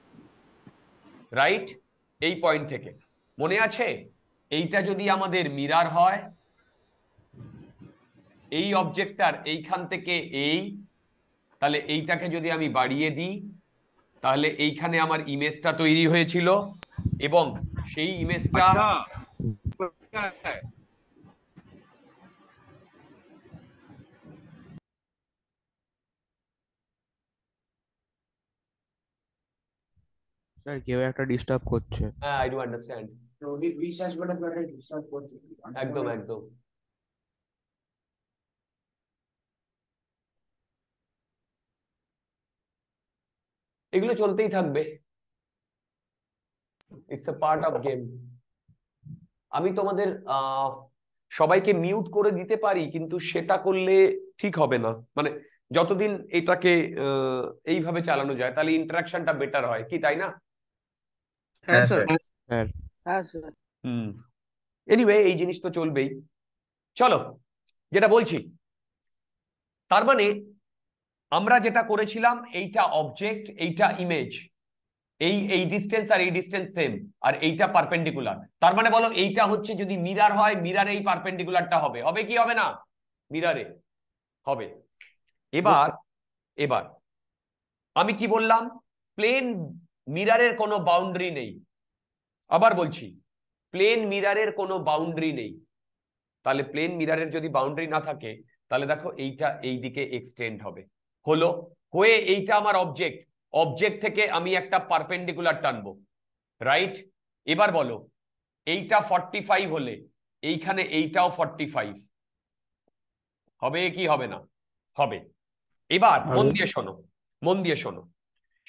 রাইট এই পয়েন্ট থেকে মনে আছে এইটা যদি আমাদের মিরার হয় এই অবজেক্টটার এইখান থেকে এই তাহলে এইটাকে যদি আমি বাড়িয়ে দিই তাহলে এইখানে আমার ইমেজটা তৈরি হয়েছিল এবং সেই ইমেজটা স্যার কেউ একটা ডিস্টার্ব করছে হ্যাঁ আই ডু আন্ডারস্ট্যান্ড রোহিত বিশ্বাস একটা ডিস্টার্ব করছে একদম একদম এগুলো চলতেই থাকবে it's a part of game আমি তোমাদের সবাইকে মিউট করে দিতে পারি কিন্তু সেটা করলে ঠিক হবে না মানে যতদিন এটাকে এইভাবে চালানো যায় তাহলে ইন্টারাকশনটা বেটার হয় কি তাই না হ্যাঁ এনিওয়ে হ্যাঁ, এই জিনিস তো চলবেই চলো যেটা বলছি তার মানে আমরা যেটা করেছিলাম এইটা অবজেক্ট এইটা ইমেজ এই এই ডিস্টেন্স আর এই ডিস্টেন্স সেম আর এইটা পারপেন্ডিকুলার তার মানে বলো এইটা হচ্ছে যদি মিরার হয় মিরারে এই পারপেন্ডিকুলারটা হবে হবে কি হবে না মিরারে হবে এবার এবার আমি কি বললাম প্লেন মিরারের কোনো বাউন্ডারি নেই আবার বলছি প্লেন মিরারের কোনো বাউন্ডারি নেই তাহলে প্লেন মিরারের যদি বাউন্ডারি না থাকে তাহলে দেখো এইটা এই দিকে এক্সটেন্ড হবে হলো হয়ে এইটা আমার অবজেক্ট অবজেক্ট থেকে আমি একটা পারপেন্ডিকুলার টানব রাইট এবার বলো এইটা ফর্টি ফাইভ হলে এইখানে এইটাও ফর্টি ফাইভ হবে কি হবে না হবে এবার মন দিয়ে শোনো মন দিয়ে শোনো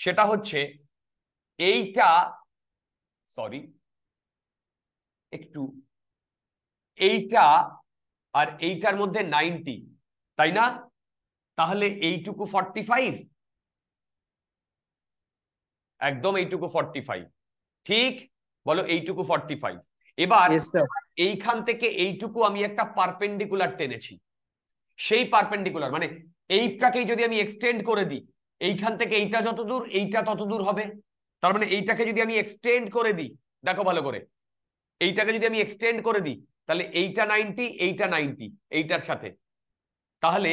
সেটা হচ্ছে এইটা সরি একটু এইটা আর এইটার মধ্যে নাইনটি তাই না তাহলে এইটুকু ফর্টি ফাইভ একদম এইটুকু ফর্টি ফাইভ ঠিক বলো এইটুকু ফর্টি ফাইভ এবার এইখান থেকে এইটুকু আমি একটা পারপেন্ডিকুলার টেনেছি সেই পারপেন্ডিকুলার মানে এইটাকেই যদি আমি এক্সটেন্ড করে দিই এইখান থেকে এইটা যত দূর এইটা তত দূর হবে তার মানে এইটাকে যদি আমি এক্সটেন্ড করে দিই দেখো ভালো করে এইটাকে যদি আমি এক্সটেন্ড করে দিই তাহলে এইটা নাইনটি এইটা নাইনটি এইটার সাথে তাহলে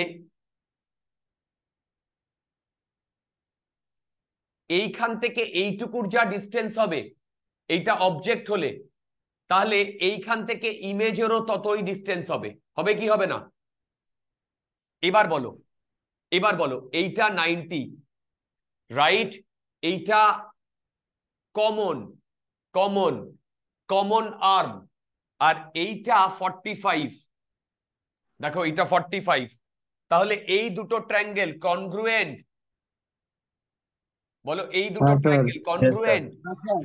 এইখান থেকে এইটুকুর যা ডিস্টেন্স হবে এইটা অবজেক্ট হলে তাহলে এইখান থেকে ইমেজেরও ততই ডিস্টেন্স হবে হবে কি হবে না এবার বলো এবার বলো এইটা নাইনটি রাইট এইটা কমন কমন কমন আর্ম আর এইটা ফর্টি ফাইভ দেখো এইটা ফর্টি ফাইভ তাহলে এই দুটো ট্র্যাঙ্গেল কনগ্রুয়েন্ট বলো এই দুটো ট্র্যাঙ্গেল কনগ্রুয়েন্ট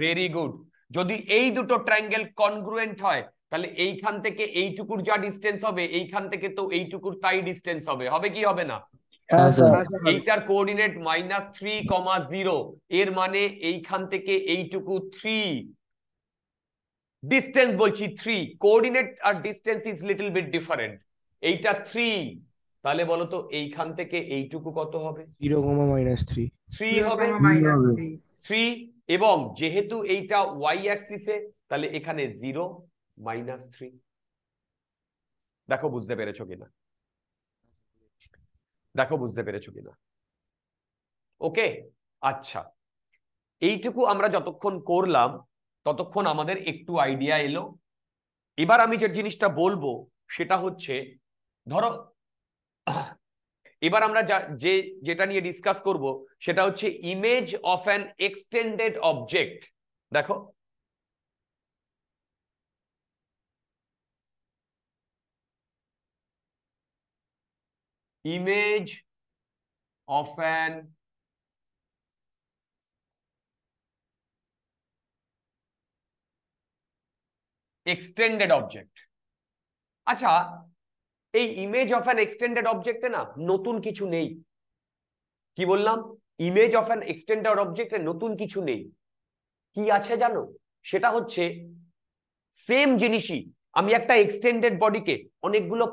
ভেরি গুড যদি এই দুটো ট্র্যাঙ্গেল কনগ্রুয়েন্ট হয় তাহলে এইখান থেকে এইটুকুর যা ডিস্টেন্স হবে এইখান থেকে তো এইটুকুর তাই ডিস্টেন্স হবে হবে কি হবে না এইটার coordinate minus three comma zero এর মানে এইখান থেকে এইটুকু থ্রি ডিস্টেন্স বলছি থ্রি কোঅর্ডিনেট আর distance is little bit different এইটা থ্রি তাহলে বলো তো এইখান থেকে এইটুকু কত হবে zero comma minus three three হবে থ্রি এবং যেহেতু এইটা ওয়াই অ্যাক্সিসে তাহলে এখানে জিরো মাইনাস থ্রি দেখো বুঝতে পেরেছো কিনা দেখো বুঝতে পেরেছো কিনা ওকে আচ্ছা এইটুকু আমরা যতক্ষণ করলাম ততক্ষণ আমাদের একটু আইডিয়া এলো এবার আমি যে জিনিসটা বলবো সেটা হচ্ছে ধরো এবার আমরা যে যেটা নিয়ে ডিসকাস করব সেটা হচ্ছে image of an extended object দেখো image of an extended object আচ্ছা এই ইমেজ অফ অ্যান এক্সটেন্ডেড অবজেক্টে না নতুন কিছু নেই কি বললাম ইমেজ অফ অ্যান এক্সটেন্ডেড অবজেক্টে নতুন কিছু নেই কি আছে জানো সেটা হচ্ছে সেম জিনিসই আমি একটা এক্সটেন্ডেড বডিকে অনেকগুলো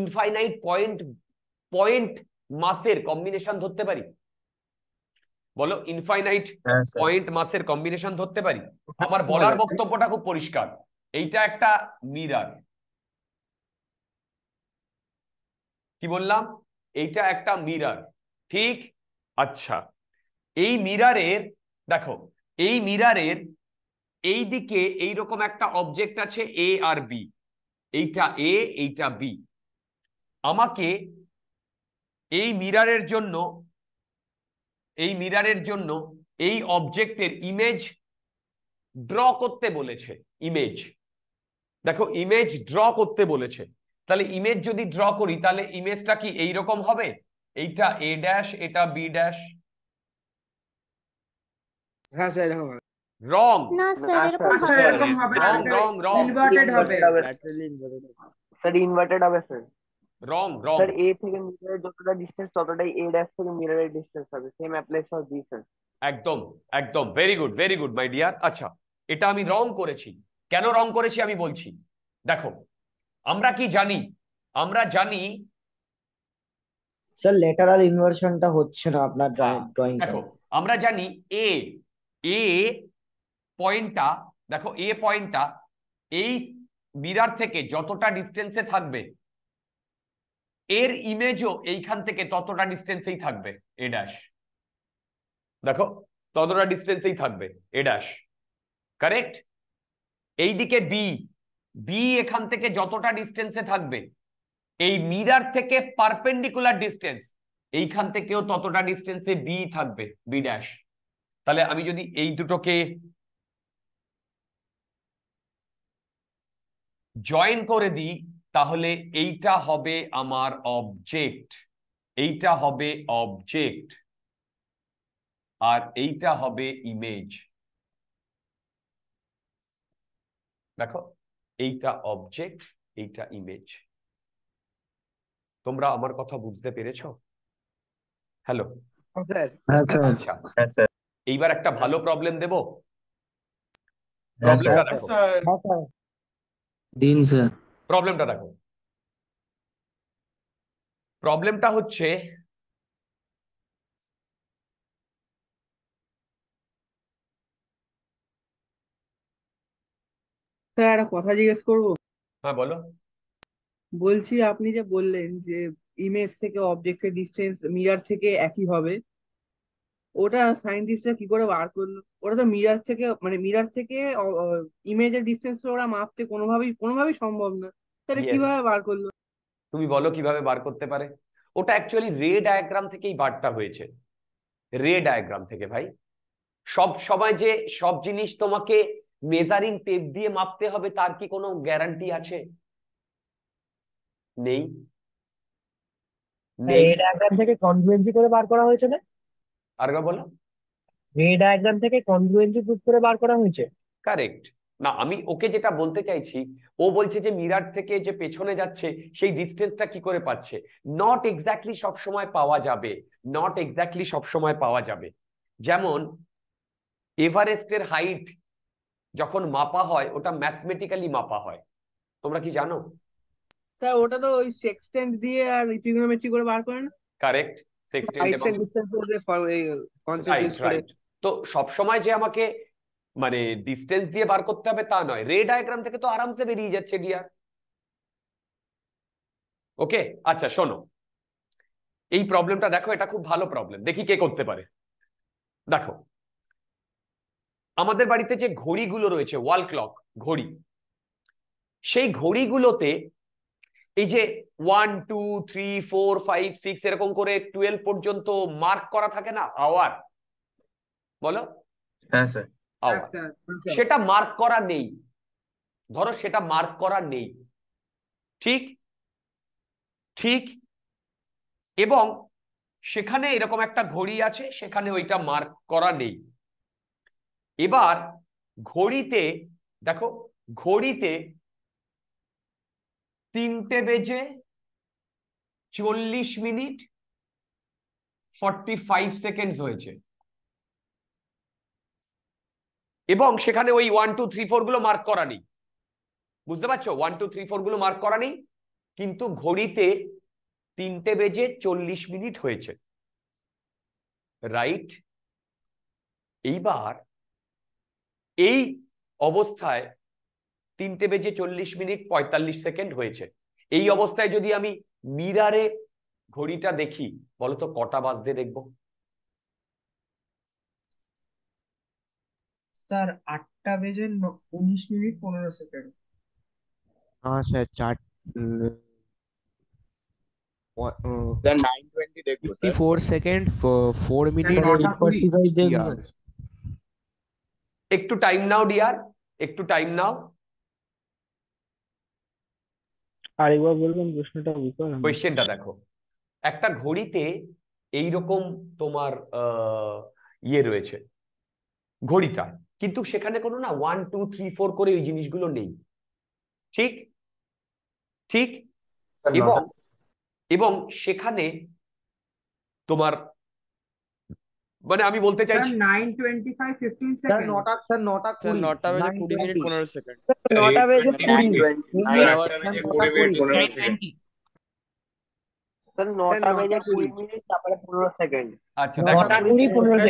ইনফাইনাইট পয়েন্ট পয়েন্ট মাসের কম্বিনেশন ধরতে পারি বলো ইনফাইনাইট হ্যাঁ, পয়েন্ট মাসের কম্বিনেশন ধরতে পারি আমার হ্যাঁ, বলার বক্তব্যটা খুব পরিষ্কার এইটা একটা মিরার কি বললাম এইটা একটা মিরার ঠিক আচ্ছা এই মিরারের দেখো এই মিরারের এই দিকে এই রকম একটা অবজেক্ট আছে এ আর বি এইটা এ এইটা বি আমাকে এই মিরারের জন্য এই মিরারের জন্য এই অবজেক্টের ইমেজ ড্র করতে বলেছে ইমেজ দেখো ইমেজ ড্র করতে বলেছে তাহলে ইমেজ যদি ড্র করি তাহলে ইমেজটা কি এই রকম হবে এইটা এ ড্যাশ এটা বি ড্যাশ হ্যাঁ স্যার হবে রং না স্যার এরকম হবে রং রং রং ইনভার্টেড হবে স্যার ইনভার্টেড হবে sir wrong wrong sir A থেকে মিররের যতটা ডিসটেন্স ততটাই এ ড্যাশ থেকে মিররের ডিসটেন্স হবে same applies for B sir একদম একদম very good very good my dear আচ্ছা এটা আমি রং করেছি কেন রং করেছি আমি বলছি দেখো আমরা কি জানি আমরা জানি স্যার লেটারাল ইনভার্সনটা হচ্ছে না আপনার ড্রয়িং দেখো আমরা জানি এ এ পয়েন্টটা দেখো এ পয়েন্টটা এই মিরার থেকে যতটা ডিস্টেন্সে থাকবে এর ইমেজও এইখান থেকে ততটা ডিস্টেন্সেই থাকবে এ ড্যাশ দেখো ততটা ডিস্টেন্সেই থাকবে এ ড্যাশ কারেক্ট এইদিকে বি বি এখান থেকে যতটা ডিস্টেন্সে থাকবে এই মিরার থেকে পারপেন্ডিকুলার ডিস্টেন্স এইখান থেকেও ততটা ডিস্টেন্সে বি থাকবে বি ড্যাশ তাহলে আমি যদি এই দুটোকে জয়েন করে দিই তাহলে এইটা হবে আমার অবজেক্ট এইটা হবে অবজেক্ট আর এইটা হবে ইমেজ দেখো এইটা অবজেক্ট এইটা ইমেজ তোমরা আমার কথা বুঝতে পেরেছ হ্যালো হ্যাঁ আচ্ছা হ্যাঁ এইবার একটা ভালো প্রবলেম দেবো হ্যাঁ দিন স্যার প্রবলেমটা দেখো প্রবলেমটা হচ্ছে একটা কথা জিজ্ঞেস করবো হ্যাঁ বলো বলছি আপনি যে বললেন যে ইমেজ থেকে অবজেক্টের ডিস্টেন্স মিরার থেকে একই হবে ওটা সায়েন্টিস্টরা কি করে বার করলো ওটা তো মিরার থেকে মানে মিরার থেকে ইমেজের ডিস্টেন্স ওরা মাপতে কোনোভাবেই কোনোভাবেই সম্ভব না তাহলে কিভাবে বার করলো তুমি বলো কিভাবে বার করতে পারে ওটা অ্যাকচুয়ালি রে ডায়াগ্রাম থেকেই বারটা হয়েছে রে ডায়াগ্রাম থেকে ভাই সব সময় যে সব জিনিস তোমাকে মেজারিং টেপ দিয়ে মাপতে হবে তার কি কোনো গ্যারান্টি আছে নেই রে ডায়াগ্রাম থেকে কনফারেন্সি করে বার করা হয়েছে না আরেকবার বলো রে ডায়াগ্রাম থেকে কনগ্রুয়েন্সি প্রুফ করে বার করা হয়েছে কারেক্ট না আমি ওকে যেটা বলতে চাইছি ও বলছে যে মিরার থেকে যে পেছনে যাচ্ছে সেই ডিস্টেন্সটা কি করে পাচ্ছে নট এক্স্যাক্টলি সব সময় পাওয়া যাবে নট এক্স্যাক্টলি সব সময় পাওয়া যাবে যেমন এভারেস্টের হাইট যখন মাপা হয় ওটা ম্যাথমেটিক্যালি মাপা হয় তোমরা কি জানো ওটা তো ওই সেক্সটেন্ট দিয়ে আর ইপিগ্নোমেট্রি করে বার করে না কারেক্ট 16 তো সব সময় যে আমাকে মানে ডিসটেন্স দিয়ে বার করতে হবে তা নয় রে ডায়াগ্রাম থেকে তো আরামসে বেরিয়ে যাচ্ছে ডিয়ার ওকে আচ্ছা শোনো এই প্রবলেমটা দেখো এটা খুব ভালো প্রবলেম দেখি কে করতে পারে দেখো আমাদের বাড়িতে যে ঘড়িগুলো রয়েছে ওয়াল ক্লক ঘড়ি সেই ঘড়িগুলোতে এই যে one two three four five six এরকম করে টুয়েলভ পর্যন্ত মার্ক করা থাকে না আওয়ার বলো হ্যাঁ, সেটা মার্ক করা নেই ধরো সেটা মার্ক করা নেই ঠিক ঠিক এবং সেখানে এরকম একটা ঘড়ি আছে সেখানে ওইটা মার্ক করা নেই এবার ঘড়িতে দেখো ঘড়িতে তিনটে বেজে চল্লিশ মিনিট ফর্টি ফাইভ সেকেন্ডস হয়েছে এবং সেখানে ওই ওয়ান টু থ্রি ফোর গুলো মার্ক করা নেই বুঝতে পারছো ওয়ান টু থ্রি ফোর গুলো মার্ক করা নেই কিন্তু ঘড়িতে তিনটে বেজে চল্লিশ মিনিট হয়েছে রাইট এইবার এই অবস্থায় তিনটে বেজে চল্লিশ মিনিট পঁয়তাল্লিশ সেকেন্ড হয়েছে এই অবস্থায় যদি আমি মিরারে ঘড়িটা দেখি বলতো কটা বাজতে দেখবো স্যার আটটা বেজে উনিশ মিনিট পনেরো সেকেন্ড হ্যাঁ স্যার চার স্যার নাইন টোয়েন্টি দেখবো sir four second four minute একটু টাইম নাও ডিয়ার একটু টাইম নাও আরেকবার বলবেন প্রশ্নটা কোয়েশ্চেনটা দেখো একটা ঘড়িতে এই রকম তোমার ইয়ে রয়েছে ঘড়িটা কিন্তু সেখানে কোনো না ওয়ান টু থ্রি ফোর করে এই জিনিসগুলো নেই ঠিক ঠিক এবং এবং সেখানে তোমার মানে আমি বলতে চাইছি 9:25 15 সেকেন্ড স্যার 20 মিনিট 15 সেকেন্ড 9টা বেজে 20 মিনিট 15 সেকেন্ড দেখো 9টা মিনিট 15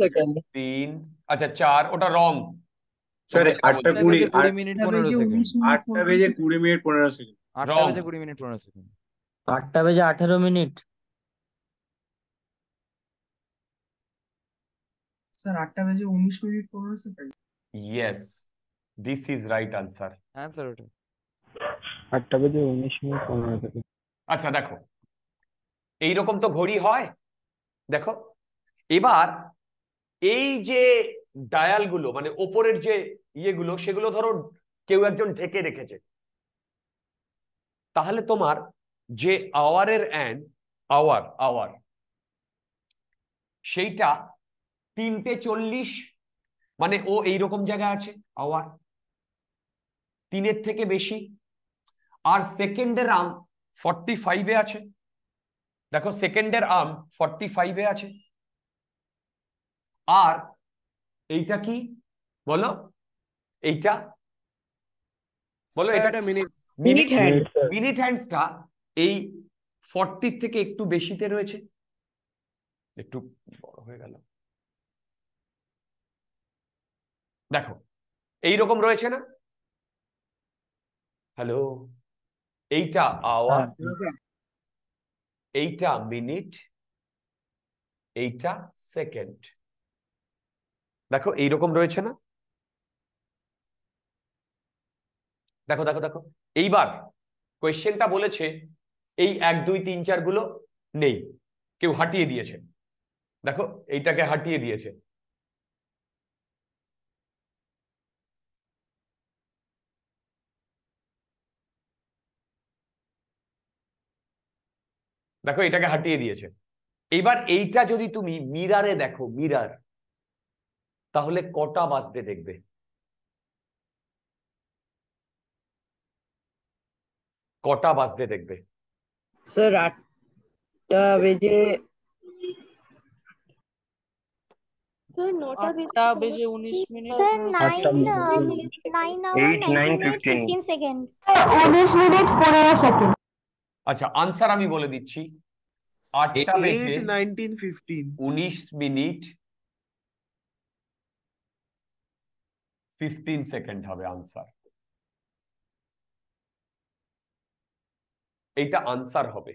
সেকেন্ড 3 আচ্ছা 4 ওটা রং স্যার 8টা 20 মিনিট 15 সেকেন্ড 8টা মিনিট 15 সেকেন্ড আটটা বেজে আঠেরো মিনিট স্যার আটটা বেজে উনিশ মিনিট পনেরো second yes this is right answer হ্যাঁ স্যার ওটা আটটা বেজে উনিশ মিনিট পনেরো সেকেন্ড আচ্ছা দেখো এইরকম তো ঘড়ি হয় দেখো এবার এই যে ডায়ালগুলো মানে ওপরের যে ইয়েগুলো সেগুলো ধরো কেউ একজন ঢেকে রেখেছে তাহলে তোমার যে আওয়ারের অ্যান্ড আওয়ার আওয়ার সেইটা তিনটে চল্লিশ মানে ও এইরকম জায়গায় আছে আওয়ার তিনের থেকে বেশি আর সেকেন্ডের আর্ম ফর্টি ফাইভে আছে দেখো সেকেন্ডের আর্ম ফর্টি ফাইভে আছে আর এইটা কি বলো এইটা বলো এটা মিনিট হ্যান্ড মিনিট হ্যান্ডসটা এই ফর্টির থেকে একটু বেশিতে রয়েছে একটু বড় হয়ে গেল দেখো এই রকম রয়েছে না হ্যালো এইটা আওয়ার হ্যাঁ, এইটা মিনিট এইটা সেকেন্ড দেখো এইরকম রয়েছে না দেখো দেখো দেখো এইবার কোয়েশ্চেনটা বলেছে এই এক দুই তিন চার গুলো নেই কেউ হাঁটিয়ে দিয়েছে দেখো এইটাকে হাঁটিয়ে দিয়েছে দেখো এটাকে হাঁটিয়ে দিয়েছে এবার এইটা যদি তুমি মিরারে দেখো মিরার তাহলে কটা বাজতে দেখবে কটা বাজতে দেখবে স্যার আটটা বেজে উনিশ মিনিট আচ্ছা আনসার আমি বলে দিচ্ছি আটটা বেজে উনিশ মিনিট ফিফটিন সেকেন্ড হবে আনসার এইটা আনসার হবে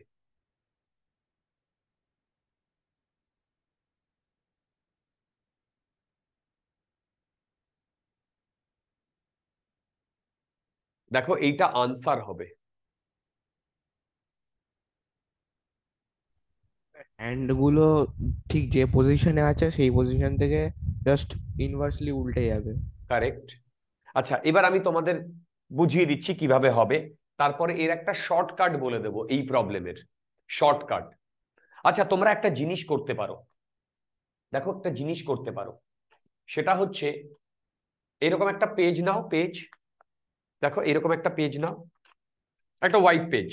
দেখো এইটা আনসার হবে হ্যান্ড গুলো ঠিক যে পজিশনে আছে সেই পজিশন থেকে জাস্ট ইনভার্সলি উল্টে যাবে কারেক্ট আচ্ছা এবার আমি তোমাদের বুঝিয়ে দিচ্ছি কিভাবে হবে তারপরে এর একটা শর্টকাট বলে দেব এই প্রবলেমের শর্টকাট আচ্ছা তোমরা একটা জিনিস করতে পারো দেখো একটা জিনিস করতে পারো সেটা হচ্ছে এরকম একটা পেজ নাও পেজ দেখো এরকম একটা পেজ নাও একটা হোয়াইট পেজ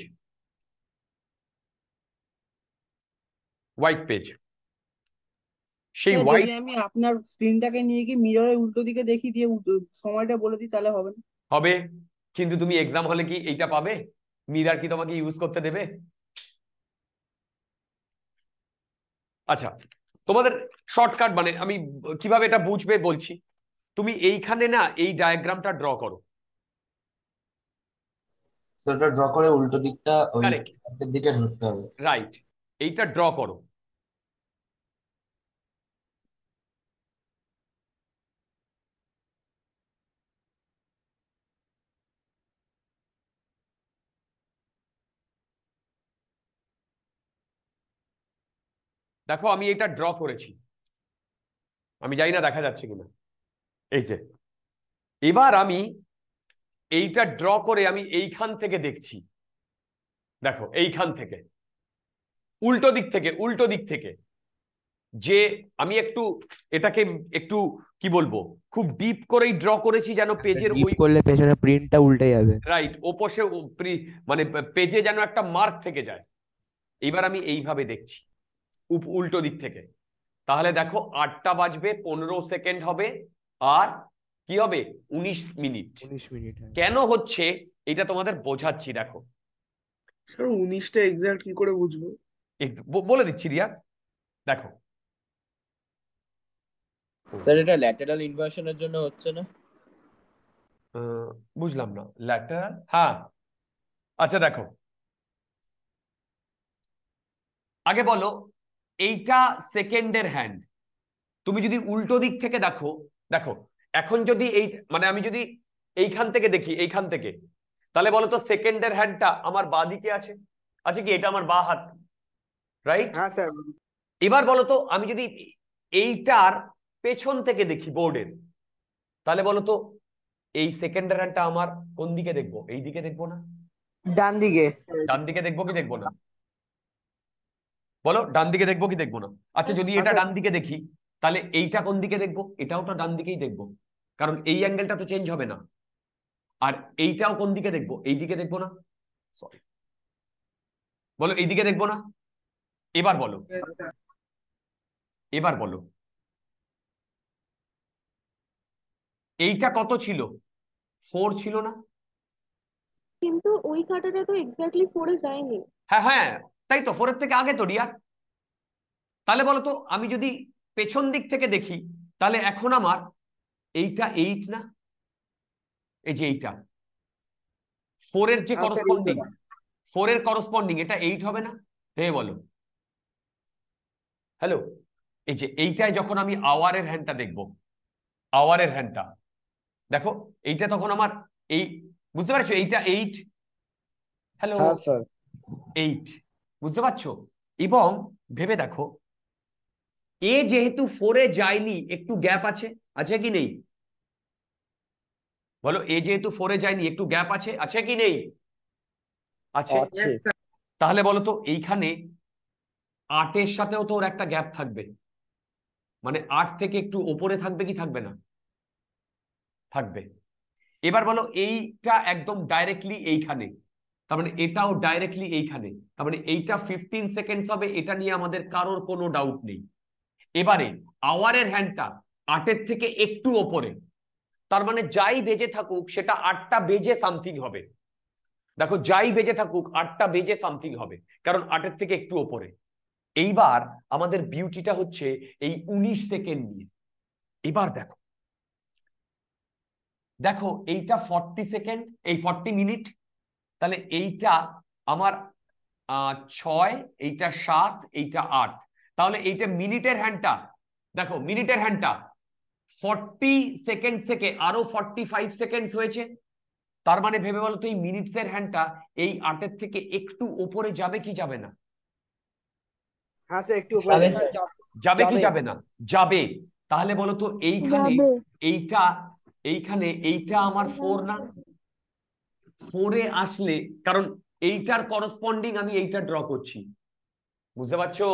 হোয়াইট পেজ সেই হোয়াইট আমি আপনার স্ক্রিনটাকে নিয়ে গিয়ে মিররের উল্টো দিকে দেখি দিয়ে সময়টা বলে দিই তাহলে হবে হবে কিন্তু তুমি এক্সাম হলে কি এইটা পাবে মিরার কি তোমাকে ইউজ করতে দেবে আচ্ছা তোমাদের শর্টকাট মানে আমি কিভাবে এটা বুঝবে বলছি তুমি এইখানে না এই ডায়াগ্রামটা ড্র করো সেটা ড্র করে উল্টো দিকটা ওই দিকে রাইট এইটা ড্র করো দেখো আমি এটা ড্র করেছি আমি যাই না দেখা যাচ্ছে কিনা এই যে এবার আমি এইটা ড্র করে আমি এইখান থেকে দেখছি দেখো এইখান থেকে উল্টো দিক থেকে উল্টো দিক থেকে যে আমি একটু এটাকে একটু কি বলবো খুব ডিপ করেই ড্র করেছি যেন আচ্ছা, পেজের ওই করলে পেজের প্রিন্টটা উল্টে যাবে রাইট ওপশে মানে পেজে যেন একটা মার্ক থেকে যায় এবার আমি এইভাবে দেখছি উল্টো দিক থেকে তাহলে দেখো আটটা বাজবে পনেরো সেকেন্ড হবে আর কি হবে উনিশ মিনিট মিনিট হ্যাঁ। কেন হচ্ছে এটা তোমাদের বোঝাচ্ছি দেখো উনিশটা এক্সাক্ট কি করে বুঝবো বলে দিচ্ছি রিয়া দেখো স্যার এটা ল্যাটেরাল ইনভার্সনের জন্য হচ্ছে না বুঝলাম না ল্যাটারাল হ্যাঁ আচ্ছা দেখো আগে বলো এইটা সেকেন্ডের হ্যান্ড তুমি যদি উল্টো দিক থেকে দেখো দেখো এখন যদি এই মানে আমি যদি এইখান থেকে দেখি এইখান থেকে তাহলে বলো তো সেকেন্ডের হ্যান্ডটা আমার বা দিকে আছে আছে কি এটা আমার বা হাত রাইট হ্যাঁ স্যার এবার বলো তো আমি যদি এইটার পেছন থেকে দেখি বোর্ডের তাহলে বলো তো এই সেকেন্ডের হ্যান্ডটা আমার কোন দিকে দেখবো এই দিকে দেখবো না ডান দিকে ডান দিকে দেখবো কি দেখবো না বলো ডান দিকে দেখবো কি দেখবো না আচ্ছা যদি এটা আচ্ছা। ডান দিকে দেখি তাহলে এইটা কোন দিকে দেখবো এটাও তো ডান দিকেই দেখবো কারণ এই অ্যাঙ্গেলটা তো চেঞ্জ হবে না আর এইটাও কোন দিকে দেখবো এই দিকে দেখবো না সরি বলো এইদিকে দেখবো না এবার বলো এবার বলো এইটা কত ছিল ফোর ছিল না কিন্তু ওই কাটাটা তো এক্স্যাক্টলি ফোরে যায়নি হ্যাঁ হ্যাঁ তাই তো ফোরের থেকে আগে তো ডিয়ার তাহলে বলতো আমি যদি পেছন দিক থেকে দেখি তাহলে এখন আমার এইটা এইট না এই যে এইটা ফোরের যে করসপন্ডিং ফোরের করসপন্ডিং এটা এইট হবে না হে বলো হ্যালো এই যে এইটায় যখন আমি আওয়ারের হ্যান্ডটা দেখব আওয়ারের হ্যান্ডটা দেখো এইটা তখন আমার এই বুঝতে পারছো এইটা এইট হ্যালো এইট বুঝতে পারছো এবং ভেবে দেখো এ যেহেতু ফোরে যায়নি একটু গ্যাপ আছে আছে কি নেই বলো এ যেহেতু ফোরে যায়নি একটু গ্যাপ আছে আছে কি নেই আছে তাহলে বলো তো এইখানে আটের সাথেও তো ওর একটা গ্যাপ থাকবে মানে আট থেকে একটু ওপরে থাকবে কি থাকবে না থাকবে এবার বলো এইটা একদম ডাইরেক্টলি এইখানে তার মানে এটাও ডাইরেক্টলি এইখানে তার মানে এইটা ফিফটিন সেকেন্ডস হবে এটা নিয়ে আমাদের কারোর কোনো ডাউট নেই এবারে আওয়ারের হ্যান্ডটা আটের থেকে একটু ওপরে তার মানে যাই বেজে থাকুক সেটা আটটা বেজে সামথিং হবে দেখো যাই বেজে থাকুক আটটা বেজে সামথিং হবে কারণ আটের থেকে একটু ওপরে এইবার আমাদের বিউটিটা হচ্ছে এই উনিশ সেকেন্ড নিয়ে এবার দেখো দেখো এইটা ফর্টি সেকেন্ড এই ফর্টি মিনিট তাহলে এইটা আমার ছয় এইটা সাত এইটা আট তাহলে এইটা মিনিটের হ্যান্ডটা দেখো মিনিটের হ্যান্ডটা ফর্টি সেকেন্ড থেকে আরো ফর্টি ফাইভ সেকেন্ডস হয়েছে তার মানে ভেবে বলো তো এই মিনিটসের হ্যান্ডটা এই আটের থেকে একটু ওপরে যাবে কি যাবে না হ্যাঁ যাবে কি যাবে না যাবে তাহলে বলো তো এইখানে এইটা এইখানে এইটা আমার ফোর না ফোরে আসলে কারণ এইটার করসপন্ডিং আমি এইটা ড্র করছি বুঝতে পারছো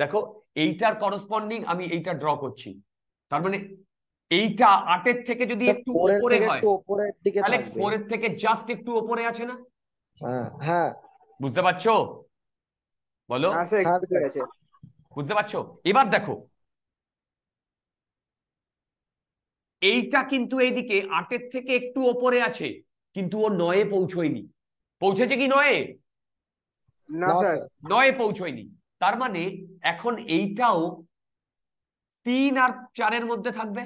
দেখো এইটার করসপন্ডিং আমি এইটা ড্র করছি তার মানে এইটা আটের থেকে যদি একটু উপরে হয় তাহলে ফোরের থেকে জাস্ট একটু উপরে আছে না হ্যাঁ, হ্যাঁ বুঝতে পারছো বলো হ্যাঁ, হ্যাঁ, বুঝতে পারছো এবার দেখো এইটা কিন্তু এইদিকে আটের থেকে একটু ওপরে আছে কিন্তু ও নয়ে পৌঁছয়নি পৌঁছেছে কি নয়ে না স্যার নয়ে পৌঁছয়নি তার মানে এখন এইটাও তিন আর চারের মধ্যে থাকবে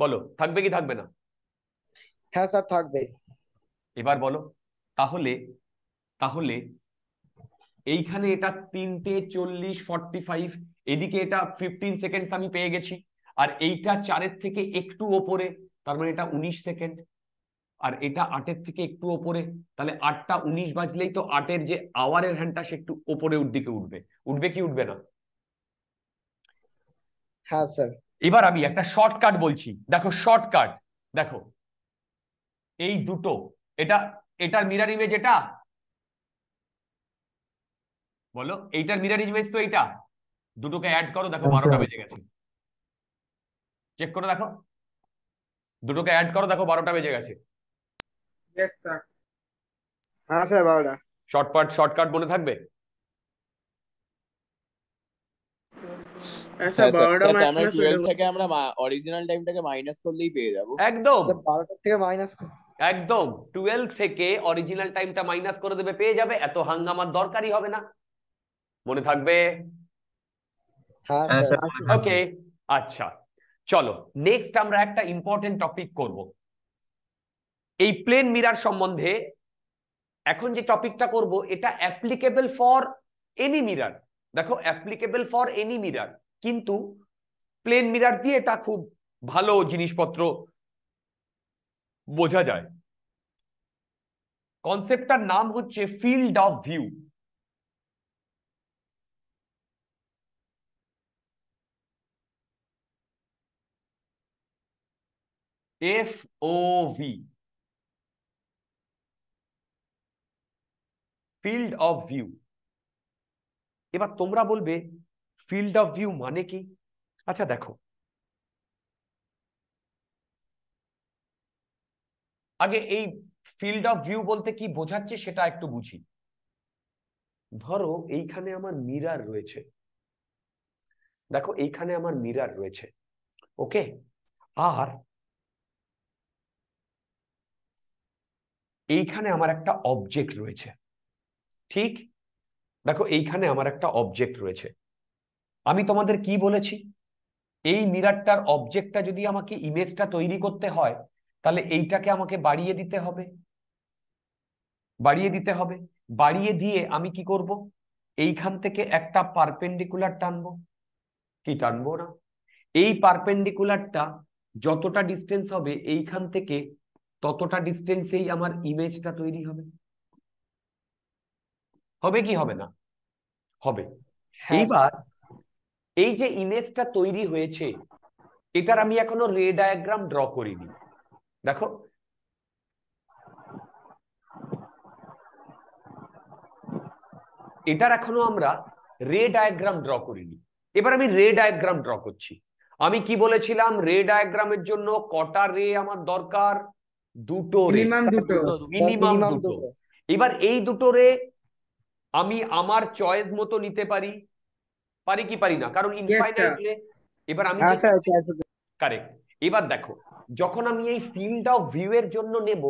বলো থাকবে কি থাকবে না হ্যাঁ স্যার থাকবে এবার বলো তাহলে তাহলে এইখানে এটা তিনটে চল্লিশ ফর্টি ফাইভ এদিকে এটা ফিফটিন সেকেন্ডস আমি পেয়ে গেছি আর এইটা চারের থেকে একটু ওপরে তার মানে এটা উনিশ সেকেন্ড আর এটা আটের থেকে একটু ওপরে তাহলে আটটা উনিশ বাজলেই তো আটের যে আওয়ারের হ্যান্ডটা সে একটু ওপরে দিকে উঠবে উঠবে কি উঠবে না হ্যাঁ স্যার এবার আমি একটা শর্টকাট বলছি দেখো শর্টকাট দেখো এই দুটো এটা এটার মিরার ইমেজ এটা বলো এইটার মিরার ইমেজ তো এইটা দুটোকে অ্যাড করো দেখো বারোটা বেজে গেছে চেক করে দেখো দুটোকে অ্যাড করো দেখো বারোটা বেজে গেছে ইয়েস স্যার হ্যাঁ স্যার শর্টকাট শর্টকাট থাকবে হ্যাঁ, হ্যাঁ, একদম টুয়েলভ থেকে অরিজিনাল টাইমটা মাইনাস করে দেবে পেয়ে যাবে এত হাঙ্গামার দরকারই হবে না মনে থাকবে হ্যাঁ, আচ্ছা চলো নেক্সট আমরা একটা ইম্পর্টেন্ট টপিক করবো এই প্লেন মিরার সম্বন্ধে এখন যে টপিকটা করব এটা অ্যাপ্লিকেবল ফর এনি মিরার দেখো অ্যাপ্লিকেবল ফর এনি মিরার কিন্তু প্লেন মিরার দিয়ে এটা খুব ভালো জিনিসপত্র বোঝা যায় কনসেপ্টটার নাম হচ্ছে field of view F O V field of view এবার তোমরা বলবে ফিল্ড অফ ভিউ মানে কি আচ্ছা দেখো আগে এই ফিল্ড অফ ভিউ বলতে কি বোঝাচ্ছে সেটা একটু বুঝি ধরো এইখানে আমার মিরার রয়েছে দেখো এইখানে আমার মিরার রয়েছে ওকে আর এইখানে আমার একটা অবজেক্ট রয়েছে ঠিক দেখো এইখানে আমার একটা অবজেক্ট রয়েছে আমি তোমাদের কি বলেছি এই মিরারটার অবজেক্টটা যদি আমাকে ইমেজটা তৈরি করতে হয় তাহলে এইটাকে আমাকে বাড়িয়ে দিতে হবে বাড়িয়ে দিতে হবে বাড়িয়ে দিয়ে আমি কি করব এইখান থেকে একটা পারপেন্ডিকুলার টানবো কি টানবো না এই পারপেন্ডিকুলারটা যতটা ডিস্টেন্স হবে এইখান থেকে ততটা ডিস্টেন্সেই আমার ইমেজটা তৈরি হবে হবে কি হবে না হবে হ্যাঁ। এইবার এই যে ইমেজটা তৈরি হয়েছে এটার আমি এখনো রে ডায়াগ্রাম ড্র করিনি দেখো এটার এখনো আমরা রে ডায়াগ্রাম ড্র করিনি এবার আমি রে ডায়াগ্রাম ড্র করছি আমি কি বলেছিলাম রে ডায়াগ্রামের জন্য কটা রে আমার দরকার দুটো রে মিনিমাম দুটো এবার এই দুটো রে আমি আমার চয়েস মতো নিতে পারি পারি কি পারি না কারণ ইনফাইনাইটলি এবার আমি কারেক্ট হ্যাঁ, এবার দেখো যখন আমি এই ফিল্ড অফ ভিউ এর জন্য নেব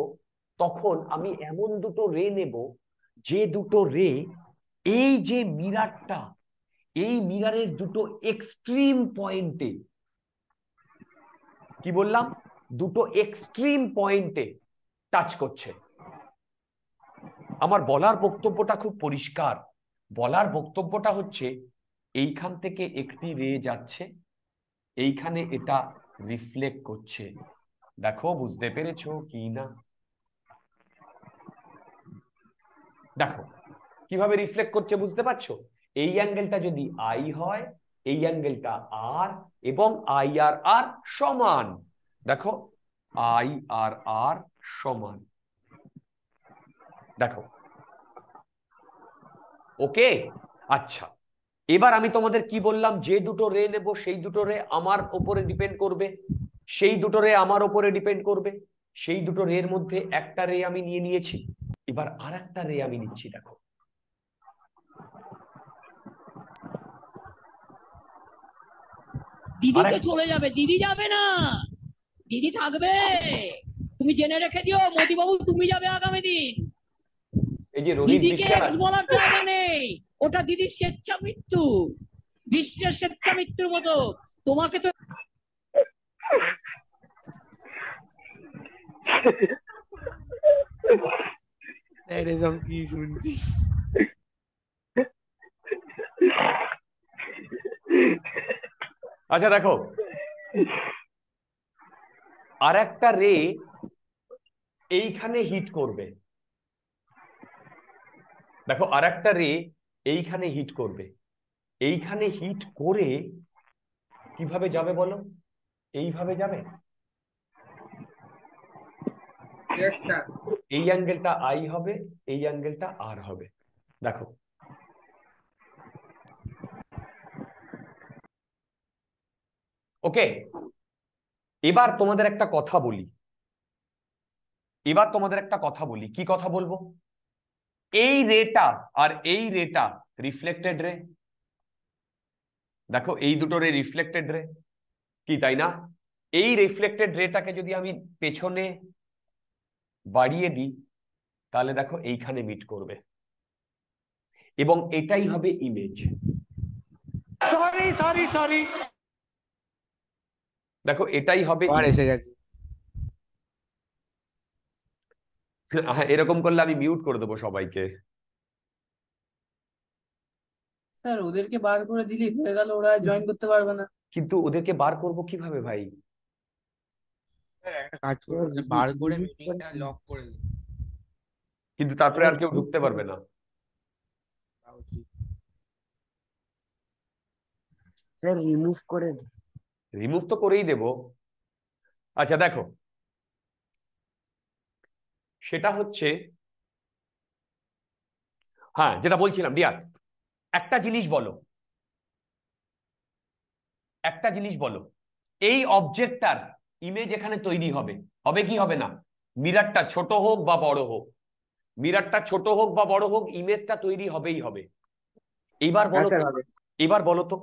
তখন আমি এমন দুটো রে নেব যে দুটো রে এই যে মিরারটা এই মিরারের দুটো এক্সট্রিম পয়েন্টে কি বললাম দুটো এক্সট্রিম পয়েন্টে টাচ করছে আমার বলার বক্তব্যটা খুব পরিষ্কার বলার বক্তব্যটা হচ্ছে এইখান থেকে একটি রে যাচ্ছে এইখানে এটা রিফ্লেক্ট করছে দেখো বুঝতে পেরেছ কি না দেখো কিভাবে রিফ্লেক্ট করছে বুঝতে পারছো এই অ্যাঙ্গেলটা যদি আই হয় এই অ্যাঙ্গেলটা আর এবং আই আর আর সমান দেখো আই আর আর সমান দেখো ওকে আচ্ছা এবার আমি তোমাদের কি বললাম যে দুটো রে নেব সেই দুটো রে আমার ওপরে ডিপেন্ড করবে সেই দুটো রে আমার ওপরে ডিপেন্ড করবে সেই দুটো রের মধ্যে একটা রে আমি নিয়ে নিয়েছি এবার আর একটা রে আমি নিচ্ছি দেখো দিদি তো চলে যাবে দিদি যাবে না দিদি থাকবে তুমি জেনে রেখে দিও মোদিবাবু তুমি যাবে আগামী দিন এই যে দিদিকে এক্স বলার জায়গা ওটা দিদির স্বেচ্ছা মৃত্যু বিশ্বের স্বেচ্ছা মৃত্যুর মতো তোমাকে তো আচ্ছা দেখো আর একটা রে এইখানে হিট করবে দেখো আর একটা রে এইখানে হিট করবে এইখানে হিট করে কিভাবে যাবে বলো এইভাবে যাবে এই অ্যাঙ্গেলটা আই হবে এই অ্যাঙ্গেলটা আর হবে দেখো ওকে এবার তোমাদের একটা কথা বলি এবার তোমাদের একটা কথা বলি কি কথা বলবো এই রেটা আর এই রেটা রিফ্লেক্টেড রে দেখো এই দুটো রে রিফ্লেক্টেড রে কি তাই না এই রিফ্লেক্টেড রেটাকে যদি আমি পেছনে বাড়িয়ে দিই তাহলে দেখো এইখানে মিট করবে এবং এটাই হবে ইমেজ সরি সরি সরি দেখো এটাই হবে এসে গেছে হ্যাঁ, এরকম করলে আমি মিউট করে দেবো সবাইকে স্যার ওদেরকে বার করে দিলি হয়ে গেল ওরা জয়েন করতে পারবে না কিন্তু ওদেরকে বার করব কিভাবে ভাই বার করে মিটিংটা কিন্তু তারপরে আর কেউ ঢুকতে পারবে না স্যার রিমুভ করে রিমুভ তো করেই দেব আচ্ছা দেখো সেটা হচ্ছে হ্যাঁ যেটা বলছিলাম ডিয়ার একটা জিনিস বলো একটা জিনিস বলো এই অবজেক্টটার ইমেজ এখানে তৈরি হবে হবে কি হবে না মিরারটা ছোট হোক বা বড় হোক মিরারটা ছোট হোক বা বড় হোক ইমেজটা তৈরি হবেই হবে এবার বলো এবার বলো তো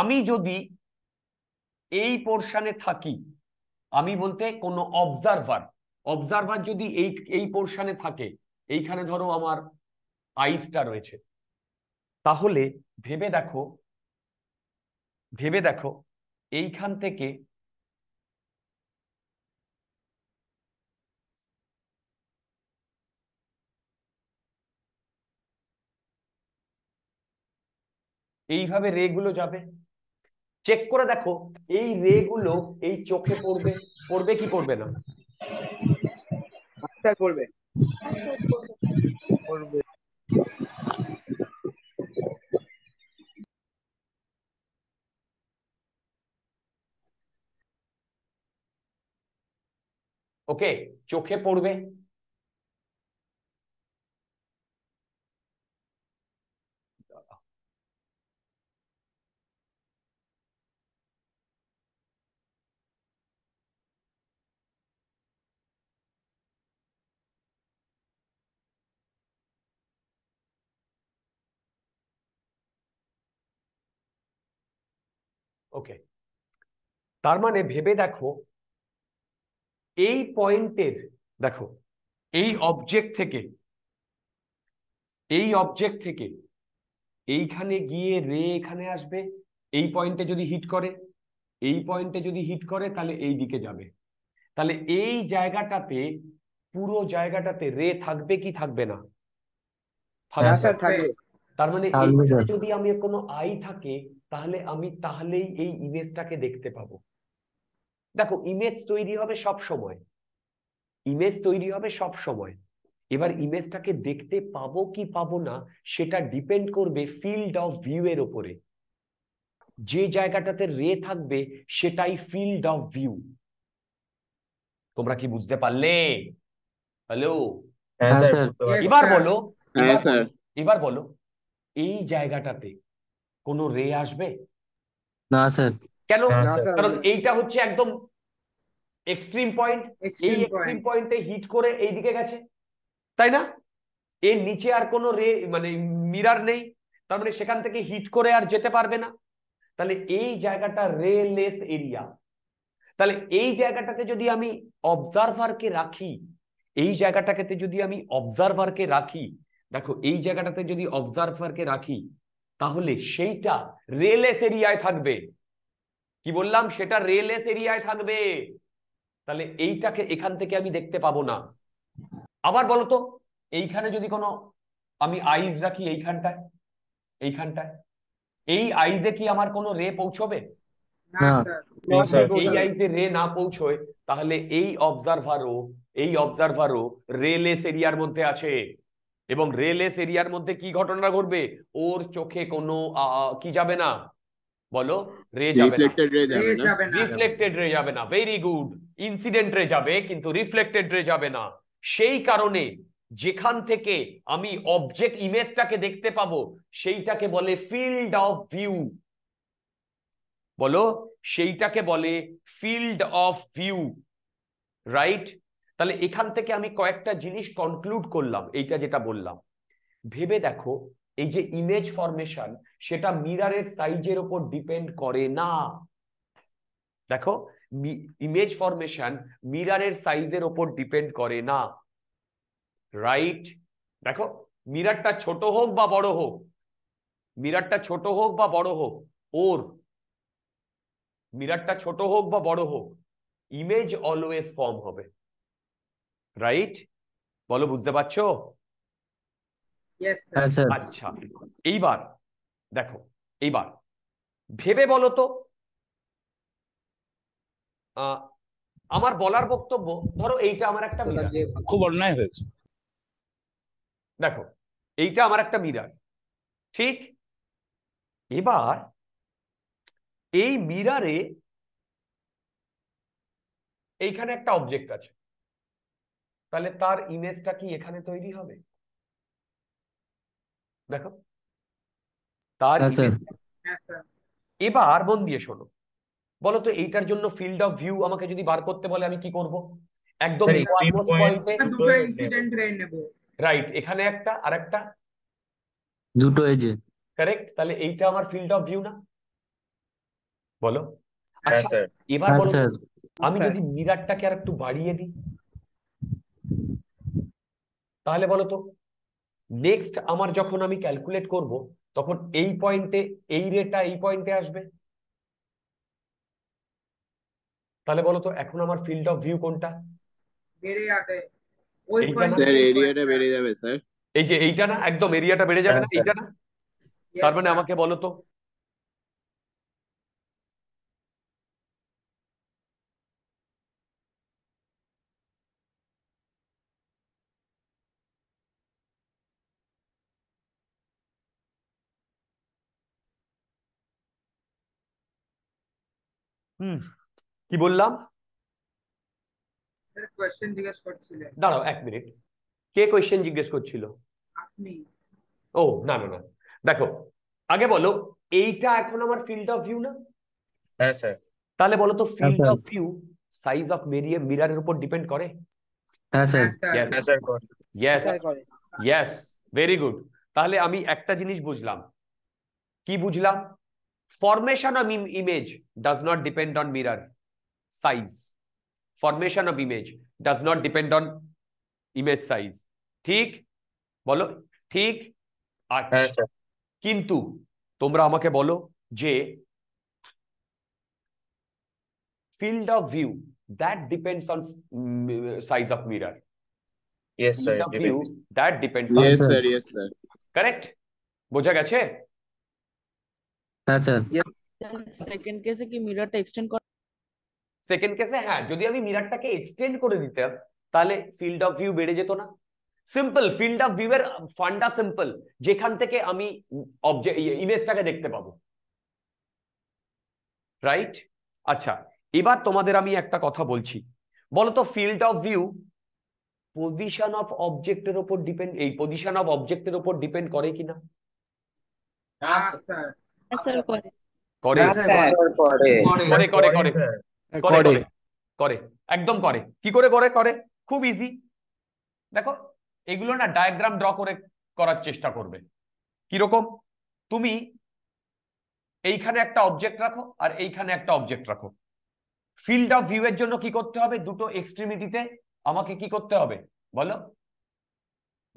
আমি যদি এই পোর্শনে থাকি আমি বলতে কোনো অবজারভার অবজারভার যদি এই এই পোর্শনে থাকে এইখানে ধরো আমার আইসটা রয়েছে তাহলে ভেবে দেখো ভেবে দেখো এইখান থেকে এইভাবে রেগুলো যাবে চেক করে দেখো এই রে গুলো এই চোখে পড়বে পড়বে কি পড়বে না পড়বে ওকে চোখে পড়বে ওকে তার মানে ভেবে দেখো এই পয়েন্টের দেখো এই অবজেক্ট থেকে এই অবজেক্ট থেকে এইখানে গিয়ে রে এখানে আসবে এই পয়েন্টে যদি হিট করে এই পয়েন্টে যদি হিট করে তাহলে এই দিকে যাবে তাহলে এই জায়গাটাতে পুরো জায়গাটাতে রে থাকবে কি থাকবে না হ্যাঁ, তার মানে যদি আমি কোনো আই থাকে তাহলে আমি তাহলেই এই ইমেজটাকে দেখতে পাবো দেখো ইমেজ তৈরি হবে সব সময় ইমেজ তৈরি হবে সব সময় এবার ইমেজটাকে দেখতে পাবো কি পাবো না সেটা ডিপেন্ড করবে ফিল্ড অফ ভিউ এর ওপরে যে জায়গাটাতে রে থাকবে সেটাই ফিল্ড অফ ভিউ তোমরা কি বুঝতে পারলে হ্যালো হ্যাঁ, এবার হ্যাঁ, বলো এবার বলো এই জায়গাটাতে কোন রে আসবে না স্যার কেন কারণ এইটা হচ্ছে একদম এক্সট্রিম পয়েন্ট এই এক্সট্রিম পয়েন্টে হিট করে এইদিকে গেছে তাই না এর নিচে আর কোনো রে মানে মিরার নেই তার মানে সেখান থেকে হিট করে আর যেতে পারবে না তাহলে এই জায়গাটা রেলেস এরিয়া তাহলে এই জায়গাটাতে যদি আমি অবজারভারকে রাখি এই জায়গাটাকে যদি আমি অবজারভারকে রাখি দেখো এই জায়গাটাতে যদি অবজারভারকে রাখি তাহলে সেইটা রেলেস এরিয়ায় থাকবে কি বললাম সেটা রেলেস এরিয়ায় থাকবে তাহলে এইটাকে এখান থেকে আমি দেখতে পাবো না আবার বলতো এইখানে যদি কোনো আমি আইজ রাখি এইখানটায় এইখানটায় এই আইজে কি আমার কোনো রে পৌঁছবে এই আইজে রে না পৌঁছয় তাহলে এই অবজারভারও এই অবজারভারও রেলেস এরিয়ার মধ্যে আছে এবং রেলেস এরিয়ার মধ্যে কি ঘটনা ঘটবে ওর চোখে কোনো কি যাবে না বলো রে রিফ্লেক্টেড রে যাবে না ভেরি গুড ইনসিডেন্ট রে যাবে কিন্তু রিফ্লেক্টেড রে যাবে না সেই কারণে যেখান থেকে আমি অবজেক্ট ইমেজটাকে দেখতে পাবো সেইটাকে বলে ফিল্ড অফ ভিউ বলো সেইটাকে বলে ফিল্ড অফ ভিউ রাইট তাহলে এখান থেকে আমি কয়েকটা জিনিস কনক্লুড করলাম এইটা যেটা বললাম ভেবে দেখো এই যে ইমেজ ফরমেশন সেটা মিরারের সাইজের ওপর ডিপেন্ড করে না দেখো ইমেজ ফরমেশন মিরারের সাইজের ওপর ডিপেন্ড করে না রাইট দেখো মিরারটা ছোট হোক বা বড় হোক মিরারটা ছোট হোক বা বড় হোক ওর মিরারটা ছোট হোক বা বড় হোক ইমেজ অলওয়েজ ফর্ম হবে রাইট বলো বুঝতে পারছো হ্যাঁ, আচ্ছা এইবার দেখো এইবার ভেবে বলো তো আমার বলার বক্তব্য ধরো এইটা আমার একটা খুব অন্যায় হয়েছে দেখো এইটা আমার একটা মিরার ঠিক এবার এই মিরারে এইখানে একটা অবজেক্ট আছে তাহলে তার ইমেজটা কি এখানে তৈরি হবে দেখো তার এবার বোন দিয়ে শোনো বলো তো এইটার জন্য ফিল্ড অফ ভিউ আমাকে যদি বার করতে বলে আমি কি করব একদম রাইট এখানে একটা আর একটা দুটো এজে কারেক্ট তাহলে এইটা আমার ফিল্ড অফ ভিউ না বলো আচ্ছা এবার বলো আমি যদি মিরারটাকে আর একটু বাড়িয়ে দিই তাহলে বলো তো নেক্সট আমার যখন আমি ক্যালকুলেট করব তখন এই পয়েন্টে এই রেটটা এই পয়েন্টে আসবে তাহলে বলো তো এখন আমার ফিল্ড অফ ভিউ কোনটা এই যে এইটা না একদম এরিয়াটা বেড়ে যাবে না হ্যাঁ, এইটা না তার মানে আমাকে বলো তো হুম কি বললাম দাঁড়াও এক মিনিট কে কোশ্চেন জিজ্ঞেস করছিল ও না না না দেখো আগে বলো এইটা এখন আমার ফিল্ড অফ ভিউ না হ্যাঁ স্যার তাহলে বলো তো field of view size of মেরিয়ে মিরারের উপর ডিপেন্ড করে হ্যাঁ স্যার হ্যাঁ sir yes yes very good তাহলে আমি একটা জিনিস বুঝলাম কি বুঝলাম formation of Im image does not depend on mirror size formation of image does not depend on image size ঠিক বলো ঠিক আচ্ছা কিন্তু তোমরা আমাকে বলো যে field of view that depends on size of mirror yes field sir of view, that depends yes on sir yes sir correct বোঝা গেছে আচ্ছা সেকেন্ড কেসে কি মিররটা এক্সটেন্ড করা সেকেন্ড কেসে হ্যাঁ যদি আমি মিররটাকে এক্সটেন্ড করে দিতাম তাহলে ফিল্ড অফ ভিউ বেড়ে যেত না সিম্পল ফিল্ড অফ ভিউ এর ফান্ডা সিম্পল যেখান থেকে আমি অবজেক্ট ইমেজটাকে ইয়ে, দেখতে পাবো রাইট আচ্ছা এবার তোমাদের আমি একটা কথা বলছি বলতো field of view position of অবজেক্টের উপর ডিপেন্ড এই পজিশন অফ অবজেক্টের উপর ডিপেন্ড করে কিনা না স্যার করে করে করে করে করে করে করে একদম করে কি করে করে করে খুব ইজি দেখো এগুলো না ডায়াগ্রাম ড্র করে করার চেষ্টা করবে কিরকম তুমি এইখানে একটা অবজেক্ট রাখো আর এইখানে একটা অবজেক্ট রাখো ফিল্ড অফ ভিউ এর জন্য কি করতে হবে দুটো এক্সট্রিমিটিতে আমাকে কি করতে হবে বলো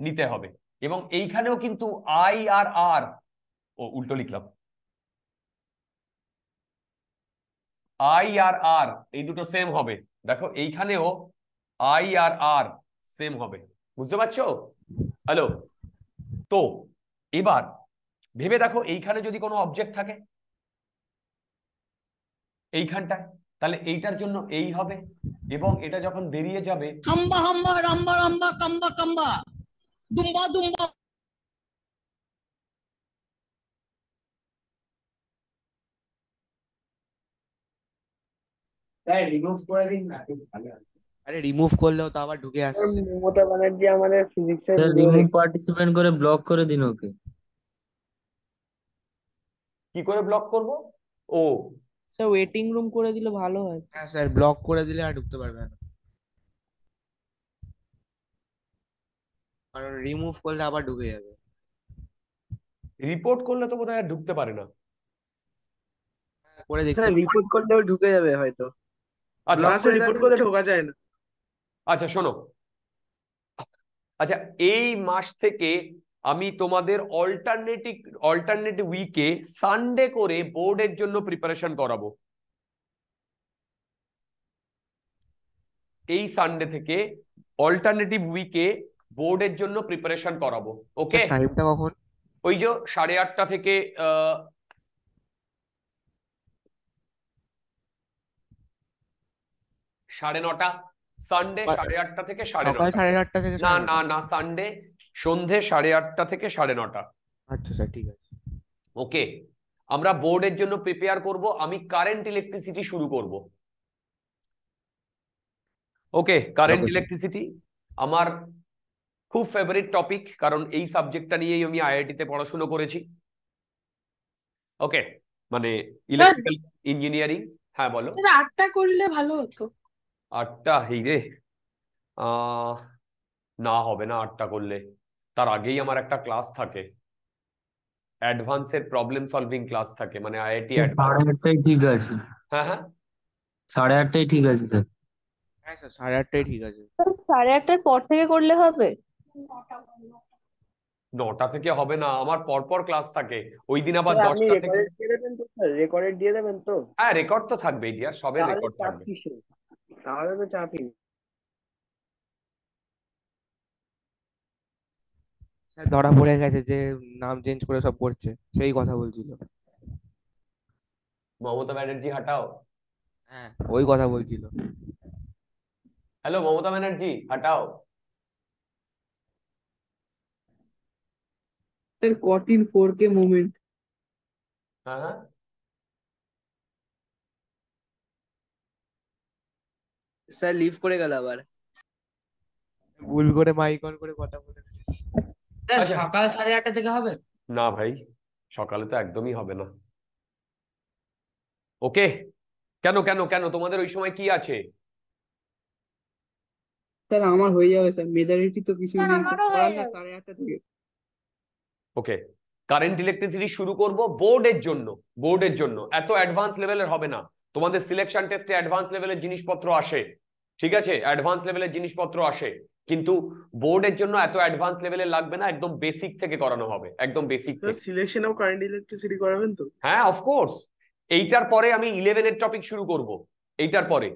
নিতে হবে এবং এইখানেও কিন্তু আই আর আর ও উল্টো লিখলাম আই আর আর এই দুটো সেম হবে দেখো এইখানেও আই আর আর সেম হবে বুঝতে পারছো হ্যালো তো এবার ভেবে দেখো এইখানে যদি কোনো অবজেক্ট থাকে এইখানটায় তাহলে এইটার জন্য এই হবে এবং এটা যখন বেরিয়ে যাবে হাম্বা রাম্বা রাম্বা কাম্বা কাম্বা দুম্বা দুম্বা তাই রিমুভ করে দিন আরে রিমুভ করলেও তো আবার ঢুকে পার্টিসিপেন্ট করে ব্লক করে দিন ওকে কি করে ব্লক ও স্যার ওয়েটিং রুম করে দিলে ভালো হয় স্যার ব্লক করে দিলে আর ঢুকতে পারবে না কারণ রিমুভ করলে আবার ঢুকে যাবে রিপোর্ট করলে তো বোধহয় ঢুকতে পারে না হ্যাঁ, করে দেখছি রিপোর্ট করলেও ঢুকে যাবে হয়তো আচ্ছা, আচ্ছা শোনো আচ্ছা এই মাস থেকে আমি তোমাদের অল্টারনেটিভ অল্টারনেটিভ উইকে সানডে করে বোর্ডের জন্য প্রিপারেশন করাবো এই সানডে থেকে অল্টারনেটিভ উইকে বোর্ডের জন্য প্রিপারেশন করাবো ওকে ওই যে সাড়ে আটটা থেকে সাড়ে নটা সানডে সাড়ে আটটা থেকে সাড়ে নটা সাড়ে আটটা থেকে না না না সানডে সন্ধে সাড়ে আটটা থেকে সাড়ে নটা আচ্ছা স্যার ঠিক আছে ওকে আমরা বোর্ডের জন্য প্রিপেয়ার করব আমি কারেন্ট ইলেকট্রিসিটি শুরু করব ওকে কারেন্ট ইলেকট্রিসিটি আমার খুব ফেভারিট টপিক কারণ এই সাবজেক্টটা নিয়েই আমি আইআইটিতে পড়াশোনা করেছি ওকে মানে ইলেকট্রিক্যাল ইঞ্জিনিয়ারিং হ্যাঁ বলো আটটা করলে ভালো হতো আটটা এই রে না হবে না আটটা করলে তার আগেই আমার একটা ক্লাস থাকে অ্যাডভান্সের প্রবলেম সলভিং ক্লাস থাকে মানে আইআইটি হ্যাঁ, সাড়ে আটটাই ঠিক আছে হ্যাঁ হ্যাঁ সাড়ে আটটাই ঠিক আছে স্যার হ্যাঁ স্যার সাড়ে আটটাই ঠিক আছে সাড়ে আটটার পর থেকে করলে হবে নটা থেকে হবে না আমার পরপর ক্লাস থাকে ওই দিন আবার দশটা থেকে রেকর্ড দিয়ে দেবেন তো হ্যাঁ রেকর্ড তো থাকবেই সবে রেকর্ড থাকবে তাহলে তো চাপই ধরা পড়ে গেছে যে নাম চেঞ্জ করে সব করছে সেই কথা বলছিল মমতা ব্যানার্জি হটাও হ্যাঁ ওই কথা বলছিল হ্যালো মমতা ব্যানার্জি হটাও স্যার ফোর কে মুভমেন্ট হ্যাঁ হ্যাঁ স্যার লিভ করে গেল আবার ভুল করে মাইক অন করে কথা বলে আচ্ছা। সকাল সাড়ে আটটা থেকে হবে না ভাই সকালে তো একদমই হবে না ওকে কেন কেন কেন তোমাদের ওই সময় কি আছে স্যার আমার হয়ে যাবে স্যার মেজরিটি তো কিছু নেই থেকে ওকে কারেন্ট ইলেকট্রিসিটি শুরু করব বোর্ডের জন্য বোর্ডের জন্য এত অ্যাডভান্স লেভেলের হবে না তোমাদের সিলেকশন টেস্টে অ্যাডভান্স লেভেলের জিনিসপত্র আসে ঠিক আছে অ্যাডভান্স লেভেলের জিনিসপত্র আসে কিন্তু বোর্ডের জন্য এত অ্যাডভান্স লেভেলের লাগবে না একদম বেসিক থেকে করানো হবে একদম basic selection of current electricity করাবেন তো হ্যাঁ অফকোর্স এইটার পরে আমি ইলেভেনের টপিক শুরু করব এইটার পরে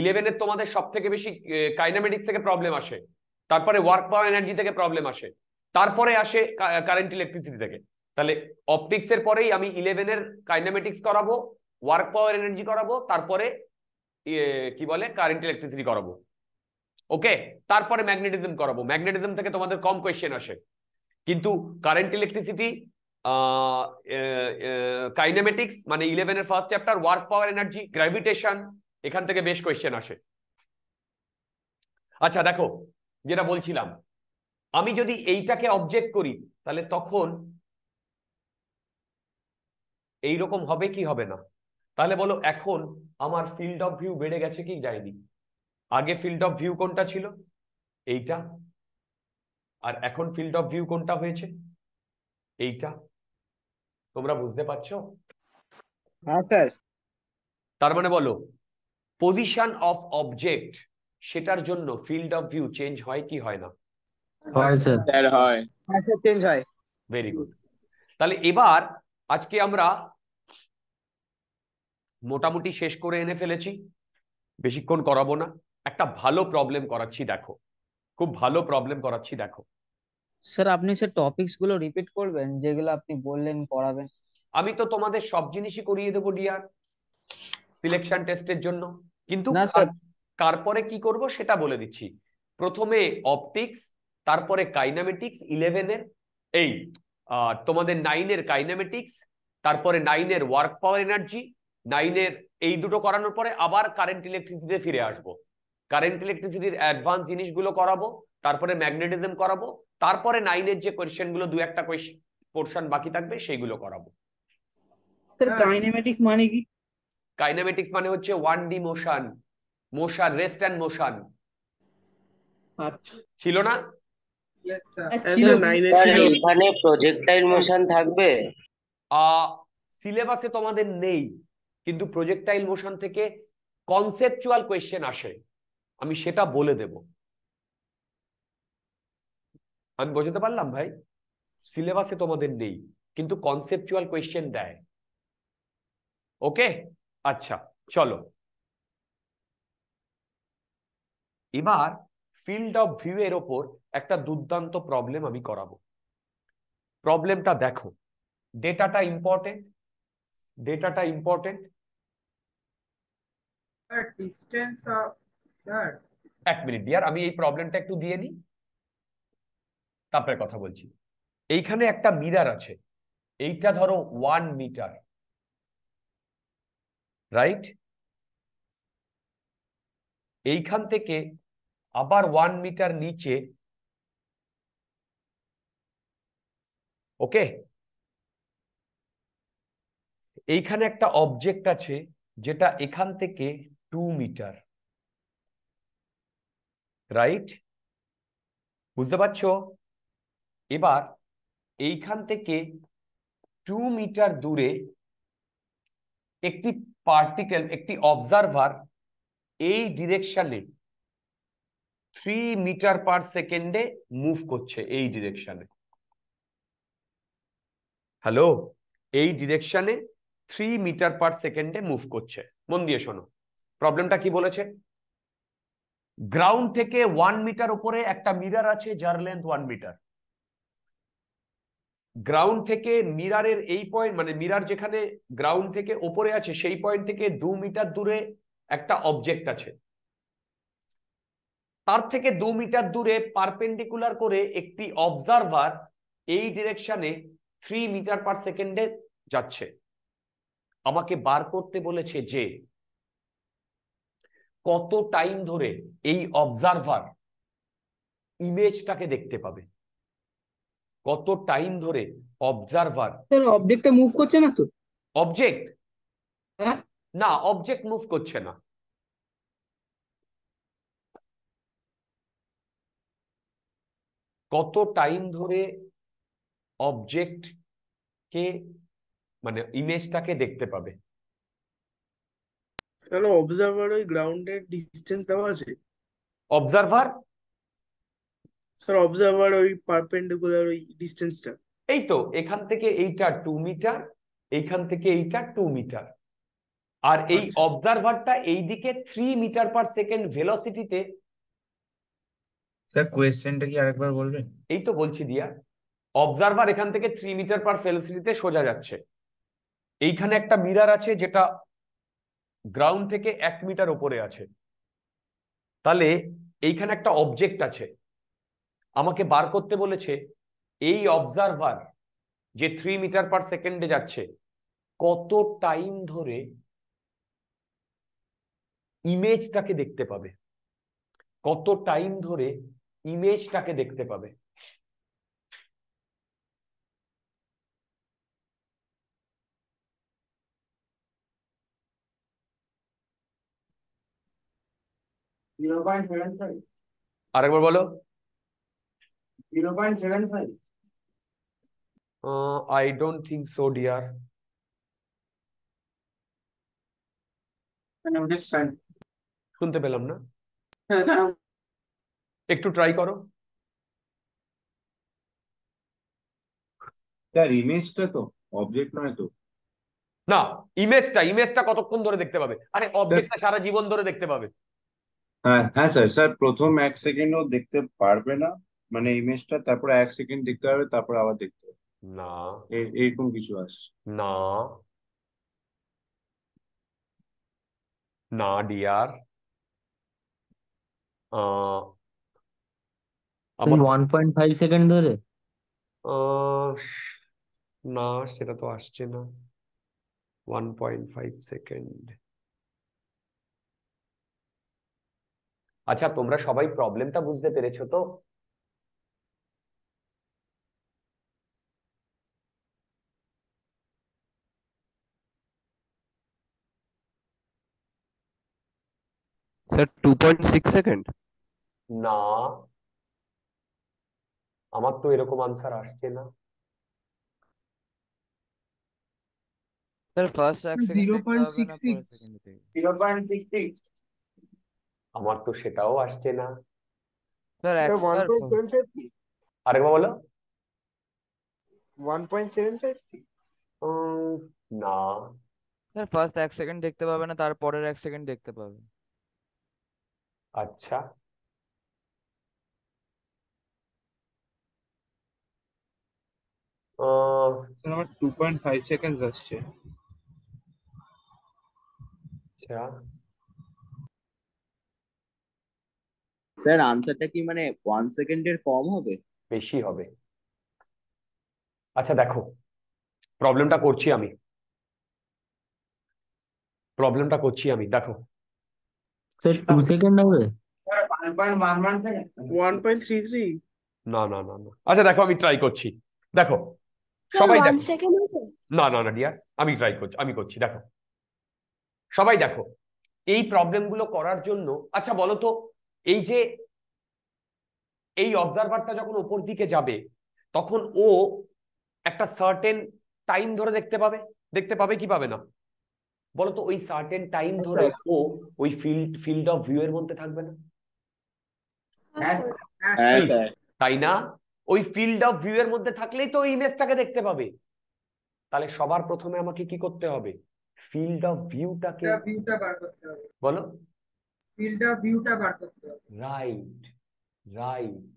ইলেভেনের তোমাদের সব থেকে বেশি কাইনামেটিক্স থেকে প্রবলেম আসে তারপরে ওয়ার্ক পাওয়ার এনার্জি থেকে প্রবলেম আসে তারপরে আসে কারেন্ট ইলেকট্রিসিটি থেকে তাহলে অপটিক্সের পরেই আমি ইলেভেনের কাইনামেটিক্স করাবো ওয়ার্ক পাওয়ার এনার্জি করাবো তারপরে ইয়ে, কি বলে কারেন্ট ইলেকট্রিসিটি করাবো ওকে তারপরে ম্যাগনেটিজম করাবো ম্যাগনেটিজম থেকে তোমাদের কম কোয়েশ্চেন আসে কিন্তু কারেন্ট ইলেকট্রিসিটি কাইনামেটিক্স মানে ইলেভেনের first chapter work power energy gravitation এখান থেকে বেশ কোয়েশ্চেন আসে আচ্ছা দেখো যেটা বলছিলাম আমি যদি এইটাকে অবজেক্ট করি তাহলে তখন এইরকম হবে কি হবে না তাহলে বলো এখন আমার ফিল্ড অফ ভিউ বেড়ে গেছে কি যায়নি আগে ফিল্ড অফ ভিউ কোনটা ছিল এইটা আর এখন ফিল্ড অফ ভিউ কোনটা হয়েছে এইটা তোমরা বুঝতে পারছো হ্যাঁ, তার মানে বলো পজিশন অফ অবজেক্ট সেটার জন্য ফিল্ড অফ ভিউ চেঞ্জ হয় কি হয় না হয় ভেরি গুড হ্যাঁ, তাহলে এবার আজকে আমরা মোটামুটি শেষ করে এনে ফেলেছি বেশিক্ষণ করাবো না একটা ভালো প্রবলেম করাচ্ছি দেখো খুব ভালো প্রবলেম করাচ্ছি দেখো স্যার আপনি স্যার টপিকস গুলো রিপিট করবেন যেগুলো আপনি বললেন করাবেন আমি তো তোমাদের সব জিনিসই করিয়ে দেবো ডিয়ার সিলেকশন টেস্টের জন্য কিন্তু স্যার তারপরে কি করব সেটা বলে দিচ্ছি প্রথমে অপটিক্স তারপরে কাইনামেটিক্স ইলেভেনের এই তোমাদের নাইনের কাইনামেটিক্স তারপরে নাইনের ওয়ার্ক পাওয়ার এনার্জি নাইনের এই দুটো করানোর পরে আবার কারেন্ট ইলেকট্রিসিটিতে ফিরে আসব। কারেন্ট ইলেকট্রিসিটির অ্যাডভান্স জিনিসগুলো করাবো তারপরে ম্যাগনেটিজম করাবো তারপরে নাইনের যে গুলো দু একটা পোর্শন বাকি থাকবে সেইগুলো করাবো কাইনেমেটিক্স মানে কি মানে হচ্ছে one D motion motion rest and motion ছিল না সিলেবাসে আচ্ছা, তোমাদের নেই কিন্তু প্রজেক্টাইল মোশন থেকে কনসেপচুয়াল কোয়েশ্চেন আসে আমি সেটা বলে দেব আমি বোঝাতে পারলাম ভাই সিলেবাসে তোমাদের নেই কিন্তু কনসেপচুয়াল কোয়েশ্চেন দেয় ওকে আচ্ছা চলো এবার ফিল্ড অফ ভিউ এর ওপর একটা দুর্দান্ত প্রবলেম আমি করাবো প্রবলেমটা দেখো ডেটাটা ইম্পর্টেন্ট ডেটাটা important a distance of sir এক মিনিট ডিয়ার আমি এই প্রবলেমটা একটু দিয়ে নিই তারপরে কথা বলছি এইখানে একটা মিরার আছে এইটা ধরো ওয়ান মিটার রাইট এইখান থেকে আবার ওয়ান মিটার নিচে ওকে এইখানে একটা অবজেক্ট আছে যেটা এখান থেকে 2 মিটার রাইট বুঝতে পারছো এবার এইখান থেকে টু মিটার দূরে একটি পার্টিকেল একটি অবজারভার এই ডিরেকশানে থ্রি মিটার পার সেকেন্ডে মুভ করছে এই ডিরেকশানে হ্যালো এই ডিরেকশানে থ্রি মিটার পার সেকেন্ডে মুভ করছে মন দিয়ে শোনো প্রবলেমটা কি বলেছে গ্রাউন্ড থেকে ওয়ান মিটার উপরে একটা মিরার আছে যার লেন্থ ওয়ান মিটার গ্রাউন্ড থেকে মিরারের এই পয়েন্ট মানে মিরার যেখানে গ্রাউন্ড থেকে ওপরে আছে সেই পয়েন্ট থেকে দু মিটার দূরে একটা অবজেক্ট আছে তার থেকে দু মিটার দূরে পারপেন্ডিকুলার করে একটি অবজারভার এই ডিরেকশনে থ্রি মিটার পার সেকেন্ডে যাচ্ছে আমাকে বার করতে বলেছে যে কত টাইম ধরে এই অবজারভার ইমেজটাকে দেখতে পাবে কত টাইম ধরে অবজারভার অবজেক্টটা মুভ করছে না তো অবজেক্ট হ্যাঁ? না অবজেক্ট মুভ করছে না কত টাইম ধরে অবজেক্টকে মানে ইমেজটাকে দেখতে পাবে তাহলে অবজারভার ওই গ্রাউন্ডের ডিস্টেন্স দেওয়া আছে অবজারভার স্যার অবজারভার ওই পারপেন্ডিকুলার ওই ডিসটেন্সটা এই তো এখান থেকে এইটা টু মিটার এইখান থেকে এইটা টু মিটার আর এই অবজারভারটা আচ্ছা। এইদিকে থ্রি মিটার পার সেকেন্ড ভেলোসিটিতে স্যার কোয়েশ্চেনটা কি আরেকবার বলবেন এই তো বলছি দিয়া অবজারভার এখান থেকে থ্রি মিটার পার ভেলোসিটিতে সোজা যাচ্ছে এইখানে একটা মিরার আছে যেটা গ্রাউন্ড থেকে এক মিটার ওপরে আছে তাহলে এইখানে একটা অবজেক্ট আছে আমাকে বার করতে বলেছে এই অবজারভার যে থ্রি মিটার পার সেকেন্ডে যাচ্ছে কত টাইম ধরে ইমেজটাকে দেখতে পাবে কত টাইম ধরে ইমেজটাকে দেখতে পাবে আরেকবার বলো I don't think so dear শুনতে পেলাম না একটু ট্রাই করো স্যার ইমেজটা তো অবজেক্ট নয় তো না ইমেজটা ইমেজটা কতক্ষণ ধরে দেখতে পাবে আরে অবজেক্টটা সারা জীবন ধরে দেখতে পাবে হ্যাঁ হ্যাঁ স্যার স্যার প্রথম এক সেকেন্ডও দেখতে পারবে না মানে ইমেজটা তারপরে এক সেকেন্ড দেখতে হবে তারপরে আবার দেখতে হবে না এরকম কিছু আসছে না না ডিয়ার আবার ওয়ান পয়েন্ট ফাইভ সেকেন্ড ধরে না সেটা তো আসছে না ওয়ান পয়েন্ট ফাইভ সেকেন্ড আচ্ছা তোমরা সবাই প্রবলেমটা বুঝতে পেরেছো তো স্যার 2.6 সেকেন্ড না আমার তো এরকম আনসার আসছে না স্যার ফার্স্ট পয়েন্ট পয়েন্ট 0.66 0.66 আমার তো সেটাও আসছে না স্যার স্যার ওয়ান আরেকবার বলো ওয়ান পয়েন্ট সেভেন ফাইভ কি না স্যার ফার্স্ট এক সেকেন্ড দেখতে পাবে না তারপরের এক সেকেন্ড দেখতে পাবে আচ্ছা আমার টু পয়েন্ট ফাইভ সেকেন্ডস আসছে আচ্ছা স্যার আনসারটা কি মানে ওয়ান সেকেন্ডের কম হবে বেশি হবে আচ্ছা দেখো প্রবলেমটা করছি আমি প্রবলেমটা করছি আমি দেখো স্যার টু সেকেন্ড হবে না না না না আচ্ছা দেখো আমি ট্রাই করছি দেখো সবাই দেখো না না না ডিয়ার আমি ট্রাই করছি আমি করছি দেখো সবাই দেখো এই প্রবলেমগুলো করার জন্য আচ্ছা বলো তো এই যে এই অবজারভারটা যখন ওপর দিকে যাবে তখন ও একটা সার্টেন টাইম ধরে দেখতে পাবে দেখতে পাবে কি পাবে না বলতো ওই সার্টেন আচ্ছা। টাইম ধরে ও ওই ফিল্ড ফিল্ড অফ ভিউ এর মধ্যে থাকবে না হ্যাঁ, হ্যাঁ, হ্যাঁ, তাই না ওই ফিল্ড অফ ভিউ এর মধ্যে থাকলেই তো ইমেজটাকে দেখতে পাবে তাহলে সবার প্রথমে আমাকে কি করতে হবে ফিল্ড অফ ভিউটাকে বলো ভিউটা বার করতে হবে রাইট রাইট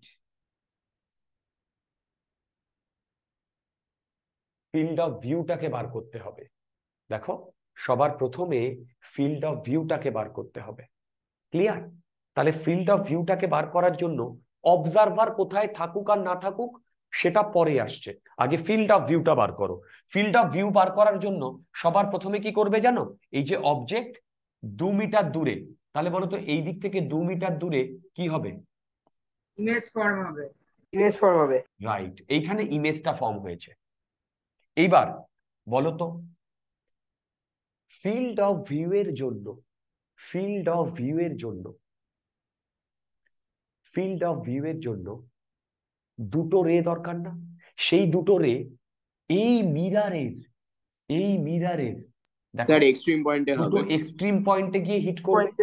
ফিল্ড অফ ভিউটাকে বার করতে হবে দেখো সবার প্রথমে ফিল্ড অফ ভিউটাকে বার করতে হবে ক্লিয়ার তাহলে ফিল্ড অফ ভিউটাকে বার করার জন্য অবজারভার কোথায় থাকুক আর না থাকুক সেটা পরে আসছে আগে ফিল্ড অফ ভিউটা বার করো ফিল্ড অফ ভিউ বার করার জন্য সবার প্রথমে কি করবে জানো এই যে অবজেক্ট দু মিটার দূরে তাহলে বলতো এই দিক থেকে দু মিটার দূরে কি হবে ইমেজ ফর্ম হবে ইমেজ ফর্ম হবে রাইট এইখানে ইমেজটা ফর্ম হয়েছে এইবার বলো ফিল্ড অফ ভিউ এর জন্য ফিল্ড অফ ভিউ এর জন্য ফিল্ড অফ ভিউ এর জন্য দুটো রে দরকার না সেই দুটো রে এই মিরারের এই মিরারের স্যার এক্সট্রিম পয়েন্টে দুটো এক্সট্রিম পয়েন্টে গিয়ে হিট করবে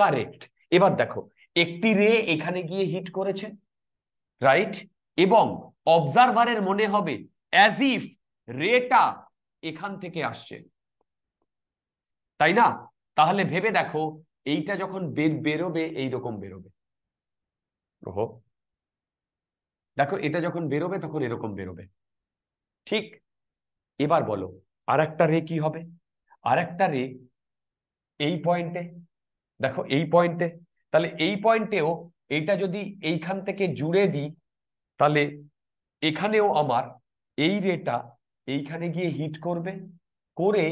কারেক্ট এবার দেখো একটি রে এখানে গিয়ে হিট করেছে রাইট এবং অবজারভারের মনে হবে অ্যাজ ইফ রেটা এখান থেকে আসছে তাই না তাহলে ভেবে দেখো এইটা যখন বেরোবে এইরকম বেরোবে ওহো দেখো এটা যখন বেরোবে তখন এরকম বেরোবে ঠিক এবার বলো আর একটা রে কি হবে আর একটা রে এই পয়েন্টে দেখো এই পয়েন্টে তাহলে এই পয়েন্টেও এইটা যদি এইখান থেকে জুড়ে দিই তাহলে এখানেও আমার এই রেটা এইখানে গিয়ে হিট করবে করে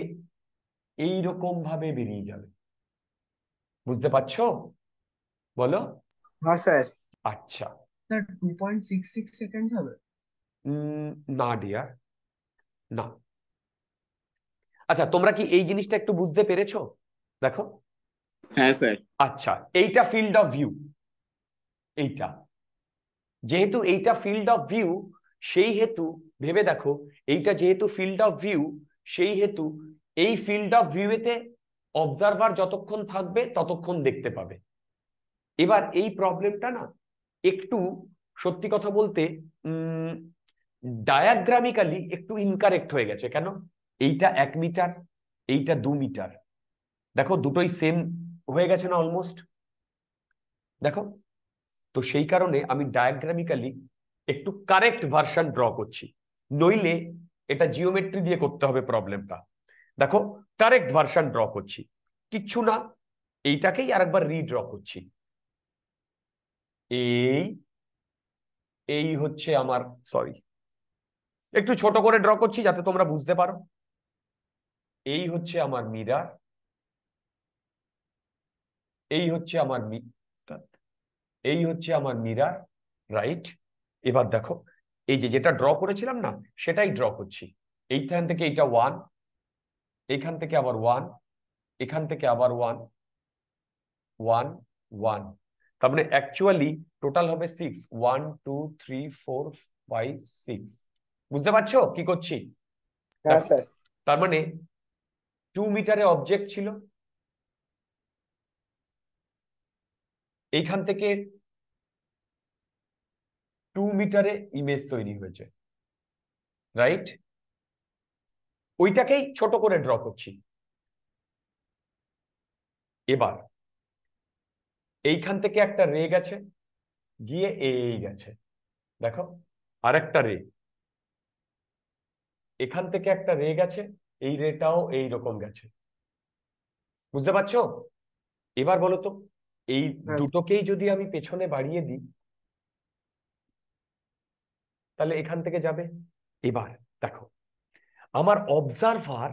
এই রকম ভাবে বেরিয়ে যাবে বুঝতে পারছো বলো হ্যাঁ স্যার আচ্ছা স্যার 2.66 সেকেন্ড হবে না ডিয়ার না আচ্ছা তোমরা কি এই জিনিসটা একটু বুঝতে পেরেছো দেখো হ্যাঁ স্যার আচ্ছা এইটা ফিল্ড অফ ভিউ এইটা যেহেতু এইটা ফিল্ড অফ ভিউ সেই হেতু ভেবে দেখো এইটা যেহেতু ফিল্ড অফ ভিউ সেই হেতু এই ফিল্ড অফ ভিউ এতে অবজারভার যতক্ষণ থাকবে ততক্ষণ দেখতে পাবে এবার এই প্রবলেমটা না একটু সত্যি কথা বলতে ডায়াগ্রামিক্যালি একটু ইনকারেক্ট হয়ে গেছে কেন এইটা এক মিটার এইটা দু মিটার দেখো দুটোই সেম হয়ে গেছে না অলমোস্ট দেখো তো সেই কারণে আমি ডায়াগ্রামিক্যালি একটু কারেক্ট ভার্সন ড্র করছি নইলে এটা জিওমেট্রি দিয়ে করতে হবে প্রবলেমটা দেখো কারেক্ট ভার্সন ড্র করছি কিচ্ছু না এইটাকেই আরেকবার রিড্র করছি এই এই হচ্ছে আমার সরি একটু ছোট করে ড্র করছি যাতে তোমরা বুঝতে পারো এই হচ্ছে আমার মিরার এই হচ্ছে আমার এই হচ্ছে আমার মিরার রাইট এবার দেখো এই যে যেটা ড্র করেছিলাম না সেটাই ড্র করছি এইখান থেকে এইটা ওয়ান এইখান থেকে আবার ওয়ান এখান থেকে আবার ওয়ান ওয়ান ওয়ান তার মানে অ্যাকচুয়ালি টোটাল হবে six one two three four five six বুঝতে পারছো কি করছি হ্যাঁ, তার মানে টু মিটারে অবজেক্ট ছিল এইখান থেকে টু মিটারে ইমেজ তৈরি হয়েছে রাইট ওইটাকেই ছোট করে ড্র করছি এবার এইখান থেকে একটা রে গেছে গিয়ে এই গেছে দেখো আর একটা রে এখান থেকে একটা রে গেছে এই রেটাও এই রকম গেছে বুঝতে পারছো এবার বলো তো এই হ্যাঁ, দুটোকেই যদি আমি পেছনে বাড়িয়ে দিই তাহলে এখান থেকে যাবে এবার দেখো আমার অবজারভার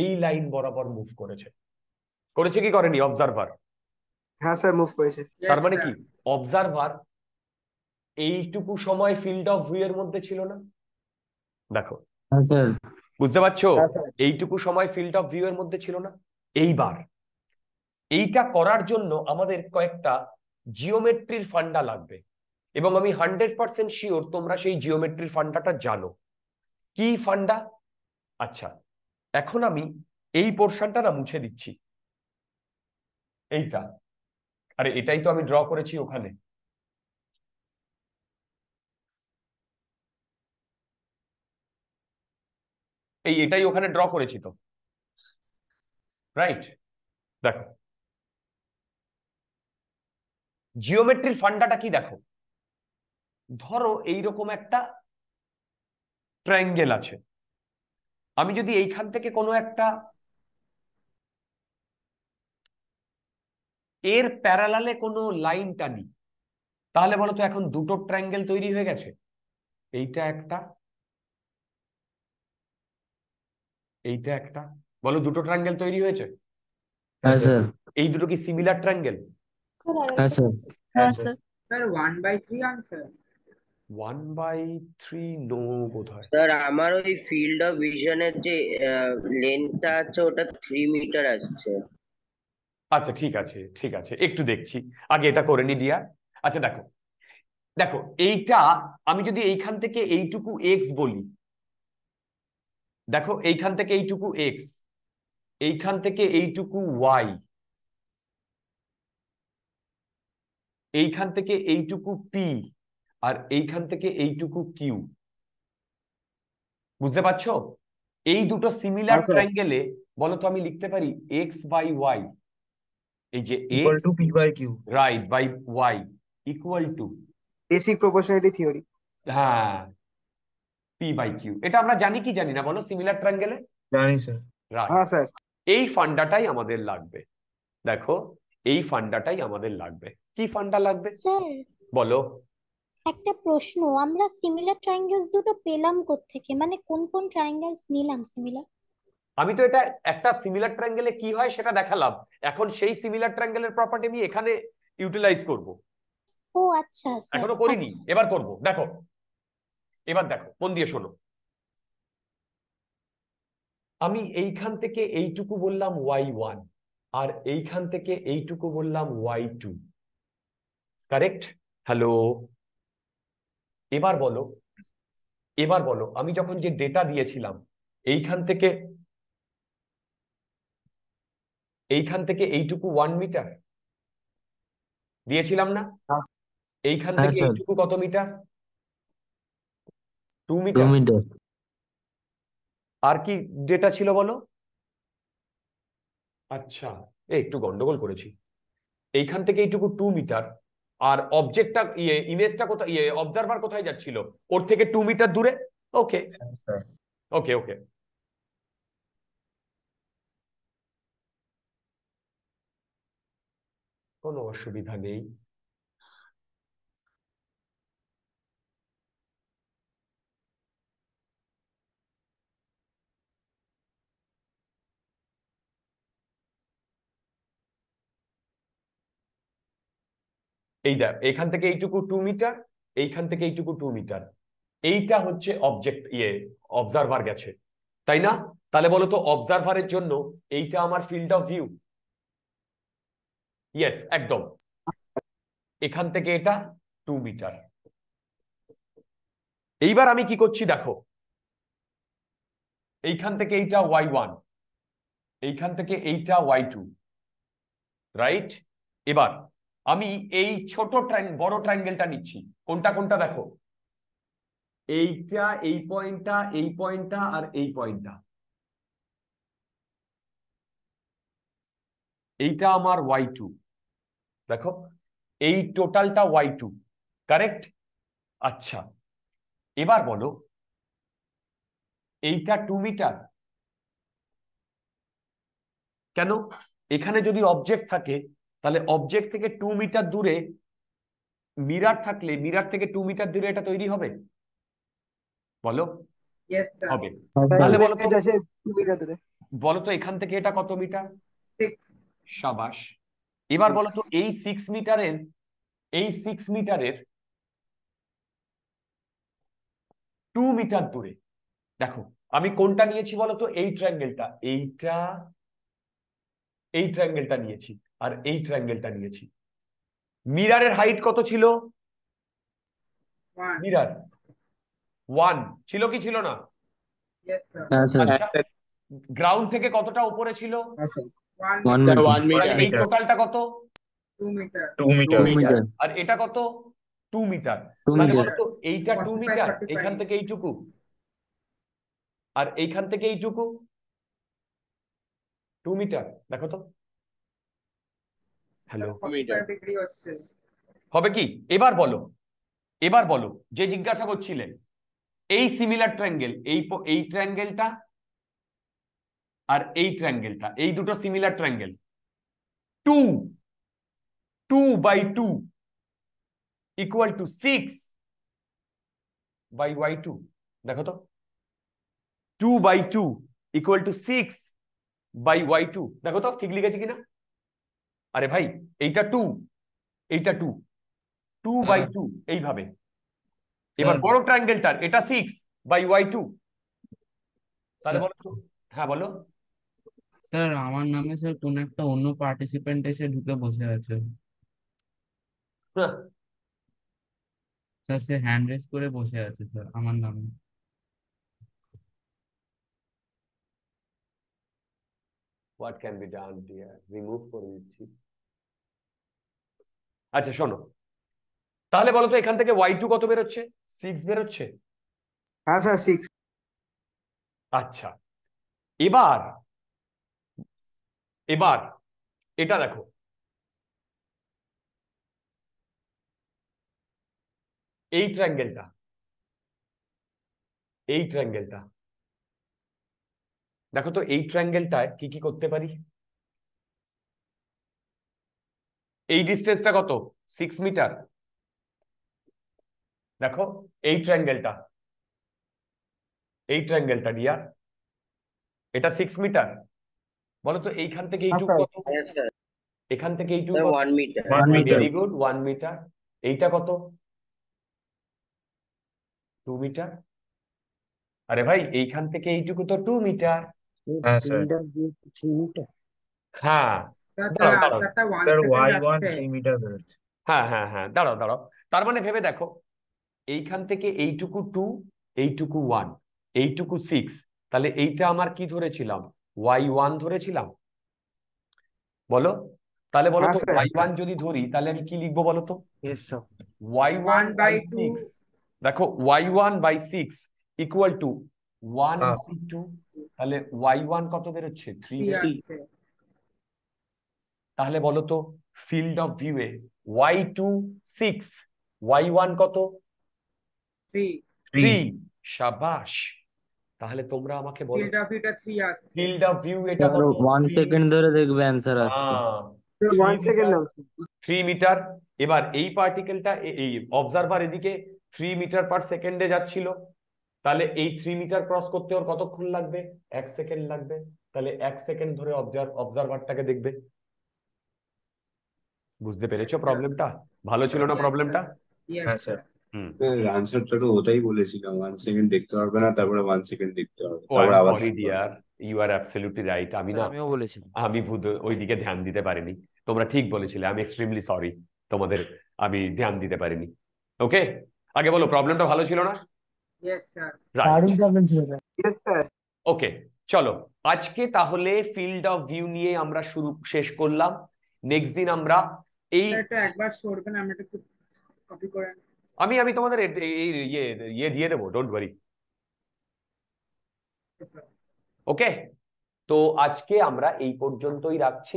এই লাইন বরাবর মুভ করেছে করেছে কি করেনি অবজারভার হ্যাঁ স্যার মুভ করেছে তার মানে কি অবজারভার এইটুকু সময় ফিল্ড অফ ভিউ এর মধ্যে ছিল না দেখো হ্যাঁ, বুঝতে পারছো হ্যাঁ, হ্যাঁ, আচ্ছা। এইটুকু সময় ফিল্ড অফ ভিউ এর মধ্যে ছিল না এইবার এইটা করার জন্য আমাদের কয়েকটা জিওমেট্রির ফান্ডা লাগবে এবং আমি হান্ড্রেড পার্সেন্ট শিওর তোমরা সেই জিওমেট্রির ফান্ডাটা জানো কি ফান্ডা আচ্ছা এখন আমি এই পোর্শনটা না মুছে দিচ্ছি এইটা আরে এটাই তো আমি ড্র করেছি ওখানে এই এটাই ওখানে ড্র করেছি তো রাইট দেখো জিওমেট্রির ফান্ডাটা কি দেখো ধরো এইরকম একটা ট্রায়াঙ্গেল আছে আমি যদি এইখান থেকে কোনো একটা এর প্যারালালে কোনো লাইন টানি তাহলে বলো তো এখন দুটো ট্রায়াঙ্গেল তৈরি হয়ে গেছে এইটা একটা এইটা একটা বলো দুটো ট্রাঙ্গেল তৈরি হয়েছে হ্যাঁ স্যার এই দুটো কি সিমিলার ট্রাঙ্গেল হ্যাঁ স্যার হ্যাঁ sir sir 1 by 3 answer 1 by 3 no বোধহয় স্যার আমার ওই ফিল্ড অফ ভিশনের যে লেন্থটা আছে ওটা 3 মিটার আসছে আচ্ছা ঠিক আছে ঠিক আছে একটু দেখছি আগে এটা করে নি ডিয়া আচ্ছা দেখো দেখো এইটা আমি যদি এইখান থেকে এইটুকু এক্স বলি দেখো এইখান থেকে এইটুকু এক্স এইখান থেকে এইটুকু ওয়াই এইখান থেকে এইটুকু পি আর এইখান থেকে এইটুকু কিউ বুঝতে পারছো এই দুটো সিমিলার আচ্ছা। ট্রায়াঙ্গেলে বলো তো আমি লিখতে পারি এক্স বাই ওয়াই এই যে by Q right by Y equal to AC proportionality theory হ্যাঁ পি বাই কিউ এটা আমরা জানি কি জানি না বলো সিমিলার ট্রাঙ্গেলে জানি স্যার হ্যাঁ স্যার এই ফান্ডাটাই আমাদের লাগবে দেখো এই ফান্ডাটাই আমাদের লাগবে কি ফান্ডা লাগবে স্যার বলো একটা প্রশ্ন আমরা সিমিলার ট্রায়াঙ্গেলস দুটো পেলাম কোত্থেকে মানে কোন কোন ট্রায়াঙ্গেলস নিলাম সিমিলার আমি তো এটা একটা সিমিলার ট্রায়াঙ্গেলে কি হয় সেটা দেখালাম এখন সেই সিমিলার ট্রায়াঙ্গেলের প্রপার্টি আমি এখানে ইউটিলাইজ করব ও আচ্ছা স্যার এখনো করিনি আচ্ছা। এবার করব দেখো এবার দেখো মন দিয়ে শোনো আমি এইখান থেকে এইটুকু বললাম ওয়াই ওয়ান আর এইখান থেকে এইটুকু বললাম ওয়াই টু কারেক্ট হ্যালো এবার বলো এবার বলো আমি যখন যে ডেটা দিয়েছিলাম এইখান থেকে এইখান থেকে এইটুকু ওয়ান মিটার দিয়েছিলাম না হ্যাঁ। এইখান থেকে হ্যাঁ, এইটুকু কত মিটার টু মিটার মিটার আর কি ডেটা ছিল বলো আচ্ছা এই একটু গন্ডগোল করেছি এইখান থেকে এইটুকু টু মিটার আর অবজেক্টটা ইয়ে ইমেজটা কোথায় ইয়ে অবজারভার কোথায় যাচ্ছিল ওর থেকে টু মিটার দূরে ওকে স্যার ওকে ওকে কোনো অসুবিধা নেই এইটা এখান থেকে এইটুকু টু মিটার এইখান থেকে এইটুকু টু মিটার এইটা হচ্ছে অবজেক্ট ইয়ে অবজারভার গেছে তাই না তাহলে বলো তো অবজারভারের জন্য এইটা আমার ফিল্ড অফ ভিউ ইয়েস একদম এখান থেকে এটা টু মিটার এইবার আমি কি করছি দেখো এইখান থেকে এইটা ওয়াই ওয়ান এইখান থেকে এইটা ওয়াই টু রাইট এবার আমি এই ছোট বড় ট্রাঙ্গেলটা নিচ্ছি কোনটা কোনটা দেখো এইটা এই পয়েন্টটা এই পয়েন্টটা আর এই পয়েন্টটা এইটা আমার ওয়াই টু দেখো এই টোটালটা ওয়াই টু কারেক্ট আচ্ছা এবার বলো এইটা টু মিটার কেন এখানে যদি অবজেক্ট থাকে তাহলে অবজেক্ট থেকে টু মিটার দূরে মিরার থাকলে মিরার থেকে টু মিটার দূরে এটা তৈরি হবে বলো হবে তাহলে বলো বলো তো এখান থেকে এটা কত মিটার সাবাস এবার বলো তো এই সিক্স মিটারের এই সিক্স মিটারের টু মিটার দূরে দেখো আমি কোনটা নিয়েছি বলতো এই ট্রাঙ্গেলটা এইটা এই ট্রাঙ্গেলটা নিয়েছি আর এই ট্রাঙ্গেলটা নিয়েছি মিরারের হাইট কত ছিল মিরার ওয়ান ছিল কি ছিল না গ্রাউন্ড হ্যাঁ, আচ্ছা, থেকে কতটা উপরে ছিল এই টোটালটা কত আর এটা কত টু মিটার মানে এইটা টু মিটার এইখান থেকে এইটুকু আর এইখান থেকে এইটুকু টু মিটার দেখো তো হ্যালো হবে কি এবার বলো এবার বলো যে জিজ্ঞাসা করছিলেন এই সিমিলার ট্র্যাঙ্গেল এই এই ট্র্যাঙ্গেলটা আর এই ট্র্যাঙ্গেলটা এই দুটো similar triangle two two by two equal to six by Y two দেখো তো two by two equal to six by Y two দেখো তো ঠিক লিখেছি কিনা আরে ভাই এইটা টু এইটা টু টু বাই টু এইভাবে এবার হ্যাঁ। বড় ট্রায়াঙ্গেলটার এটা সিক্স বাই ওয়াই টু তাহলে বলো হ্যাঁ বলো স্যার আমার নামে স্যার কোন একটা অন্য পার্টিসিপেন্ট এসে ঢুকে বসে আছে স্যার সে হ্যান্ড রেজ করে বসে আছে স্যার আমার নামে What can be done, dear? Remove করে দিচ্ছি আচ্ছা শোনো তাহলে বলো তো এখান থেকে ওয়াই টু কত বেরোচ্ছে সিক্স বেরোচ্ছে হ্যাঁ স্যার সিক্স আচ্ছা এবার এবার এটা দেখো এই ট্রাঙ্গেলটা এই ট্রাঙ্গেলটা দেখো তো এই ট্রাঙ্গেলটায় কি কি করতে পারি এই ডিস্টেন্সটা কত সিক্স মিটার দেখো এই ট্রায়াঙ্গেলটা এই ট্রায়াঙ্গেলটা ডিয়ার এটা সিক্স মিটার বলো তো এইখান থেকে এইটুকু আচ্ছা। কত এখান থেকে এইটুকু one meter very good one meter এইটা কত টু মিটার আরে ভাই এইখান থেকে এইটুকু তো টু মিটার হ্যাঁ হ্যাঁ হ্যাঁ হ্যাঁ দাঁড়াও দাঁড়াও তার মানে ভেবে দেখো এইখান থেকে এইটুকু টু এইটুকু ওয়ান এইটুকু সিক্স তাহলে এইটা আমার কি ধরেছিলাম ওয়াই ওয়ান ধরেছিলাম বলো তাহলে বলো ওয়াই ওয়ান যদি ধরি তাহলে আমি কি লিখবো বলো তো ওয়াই ওয়ান বাই সিক্স দেখো Y one by six equal to one two তাহলে ওয়াই ওয়ান কত বেরোচ্ছে থ্রি তাহলে বলো তো ফিল্ড অফ ভিউ এ Y two six Y one কত থ্রি সাবাস তাহলে তোমরা আমাকে বলো ফিল্ড অফ আসছে ফিল্ড অফ ভিউ এটা কত সেকেন্ড ধরে দেখবে आंसर আসছে মিটার এবার এই পার্টিকেলটা এই অবজারভার এদিকে থ্রি মিটার পার সেকেন্ডে যাচ্ছিল তাহলে এই থ্রি মিটার ক্রস করতে ওর কতক্ষণ লাগবে এক সেকেন্ড লাগবে তাহলে এক সেকেন্ড ধরে অবজারভারটাকে দেখবে বুঝতে পেরেছো প্রবলেমটা ভালো ছিল না প্রবলেমটা হ্যাঁ স্যার আনসারটা তো ওটাই বলেছিলাম ওয়ান সেকেন্ড দেখতে হবে না তারপরে ওয়ান সেকেন্ড দেখতে হবে oh, তারপরে আবার dear you are absolutely right আমি না আমিও বলেছিলাম আমি ভূত ওইদিকে ধ্যান দিতে পারিনি তোমরা ঠিক বলেছিলে আমি এক্সট্রিমলি সরি তোমাদের আমি ধ্যান দিতে পারিনি ওকে আগে বলো প্রবলেমটা ভালো ছিল না ওকে চলো আজকে তাহলে ফিল্ড অফ ভিউ নিয়ে আমরা শুরু শেষ করলাম নেক্সট দিন আমরা এই একবার সরবেন আমি একটু কপি করে আমি আমি তোমাদের এই ইয়ে ইয়ে দিয়ে দেবো ডোন্ট ওয়ারি ওকে তো আজকে আমরা এই পর্যন্তই রাখছি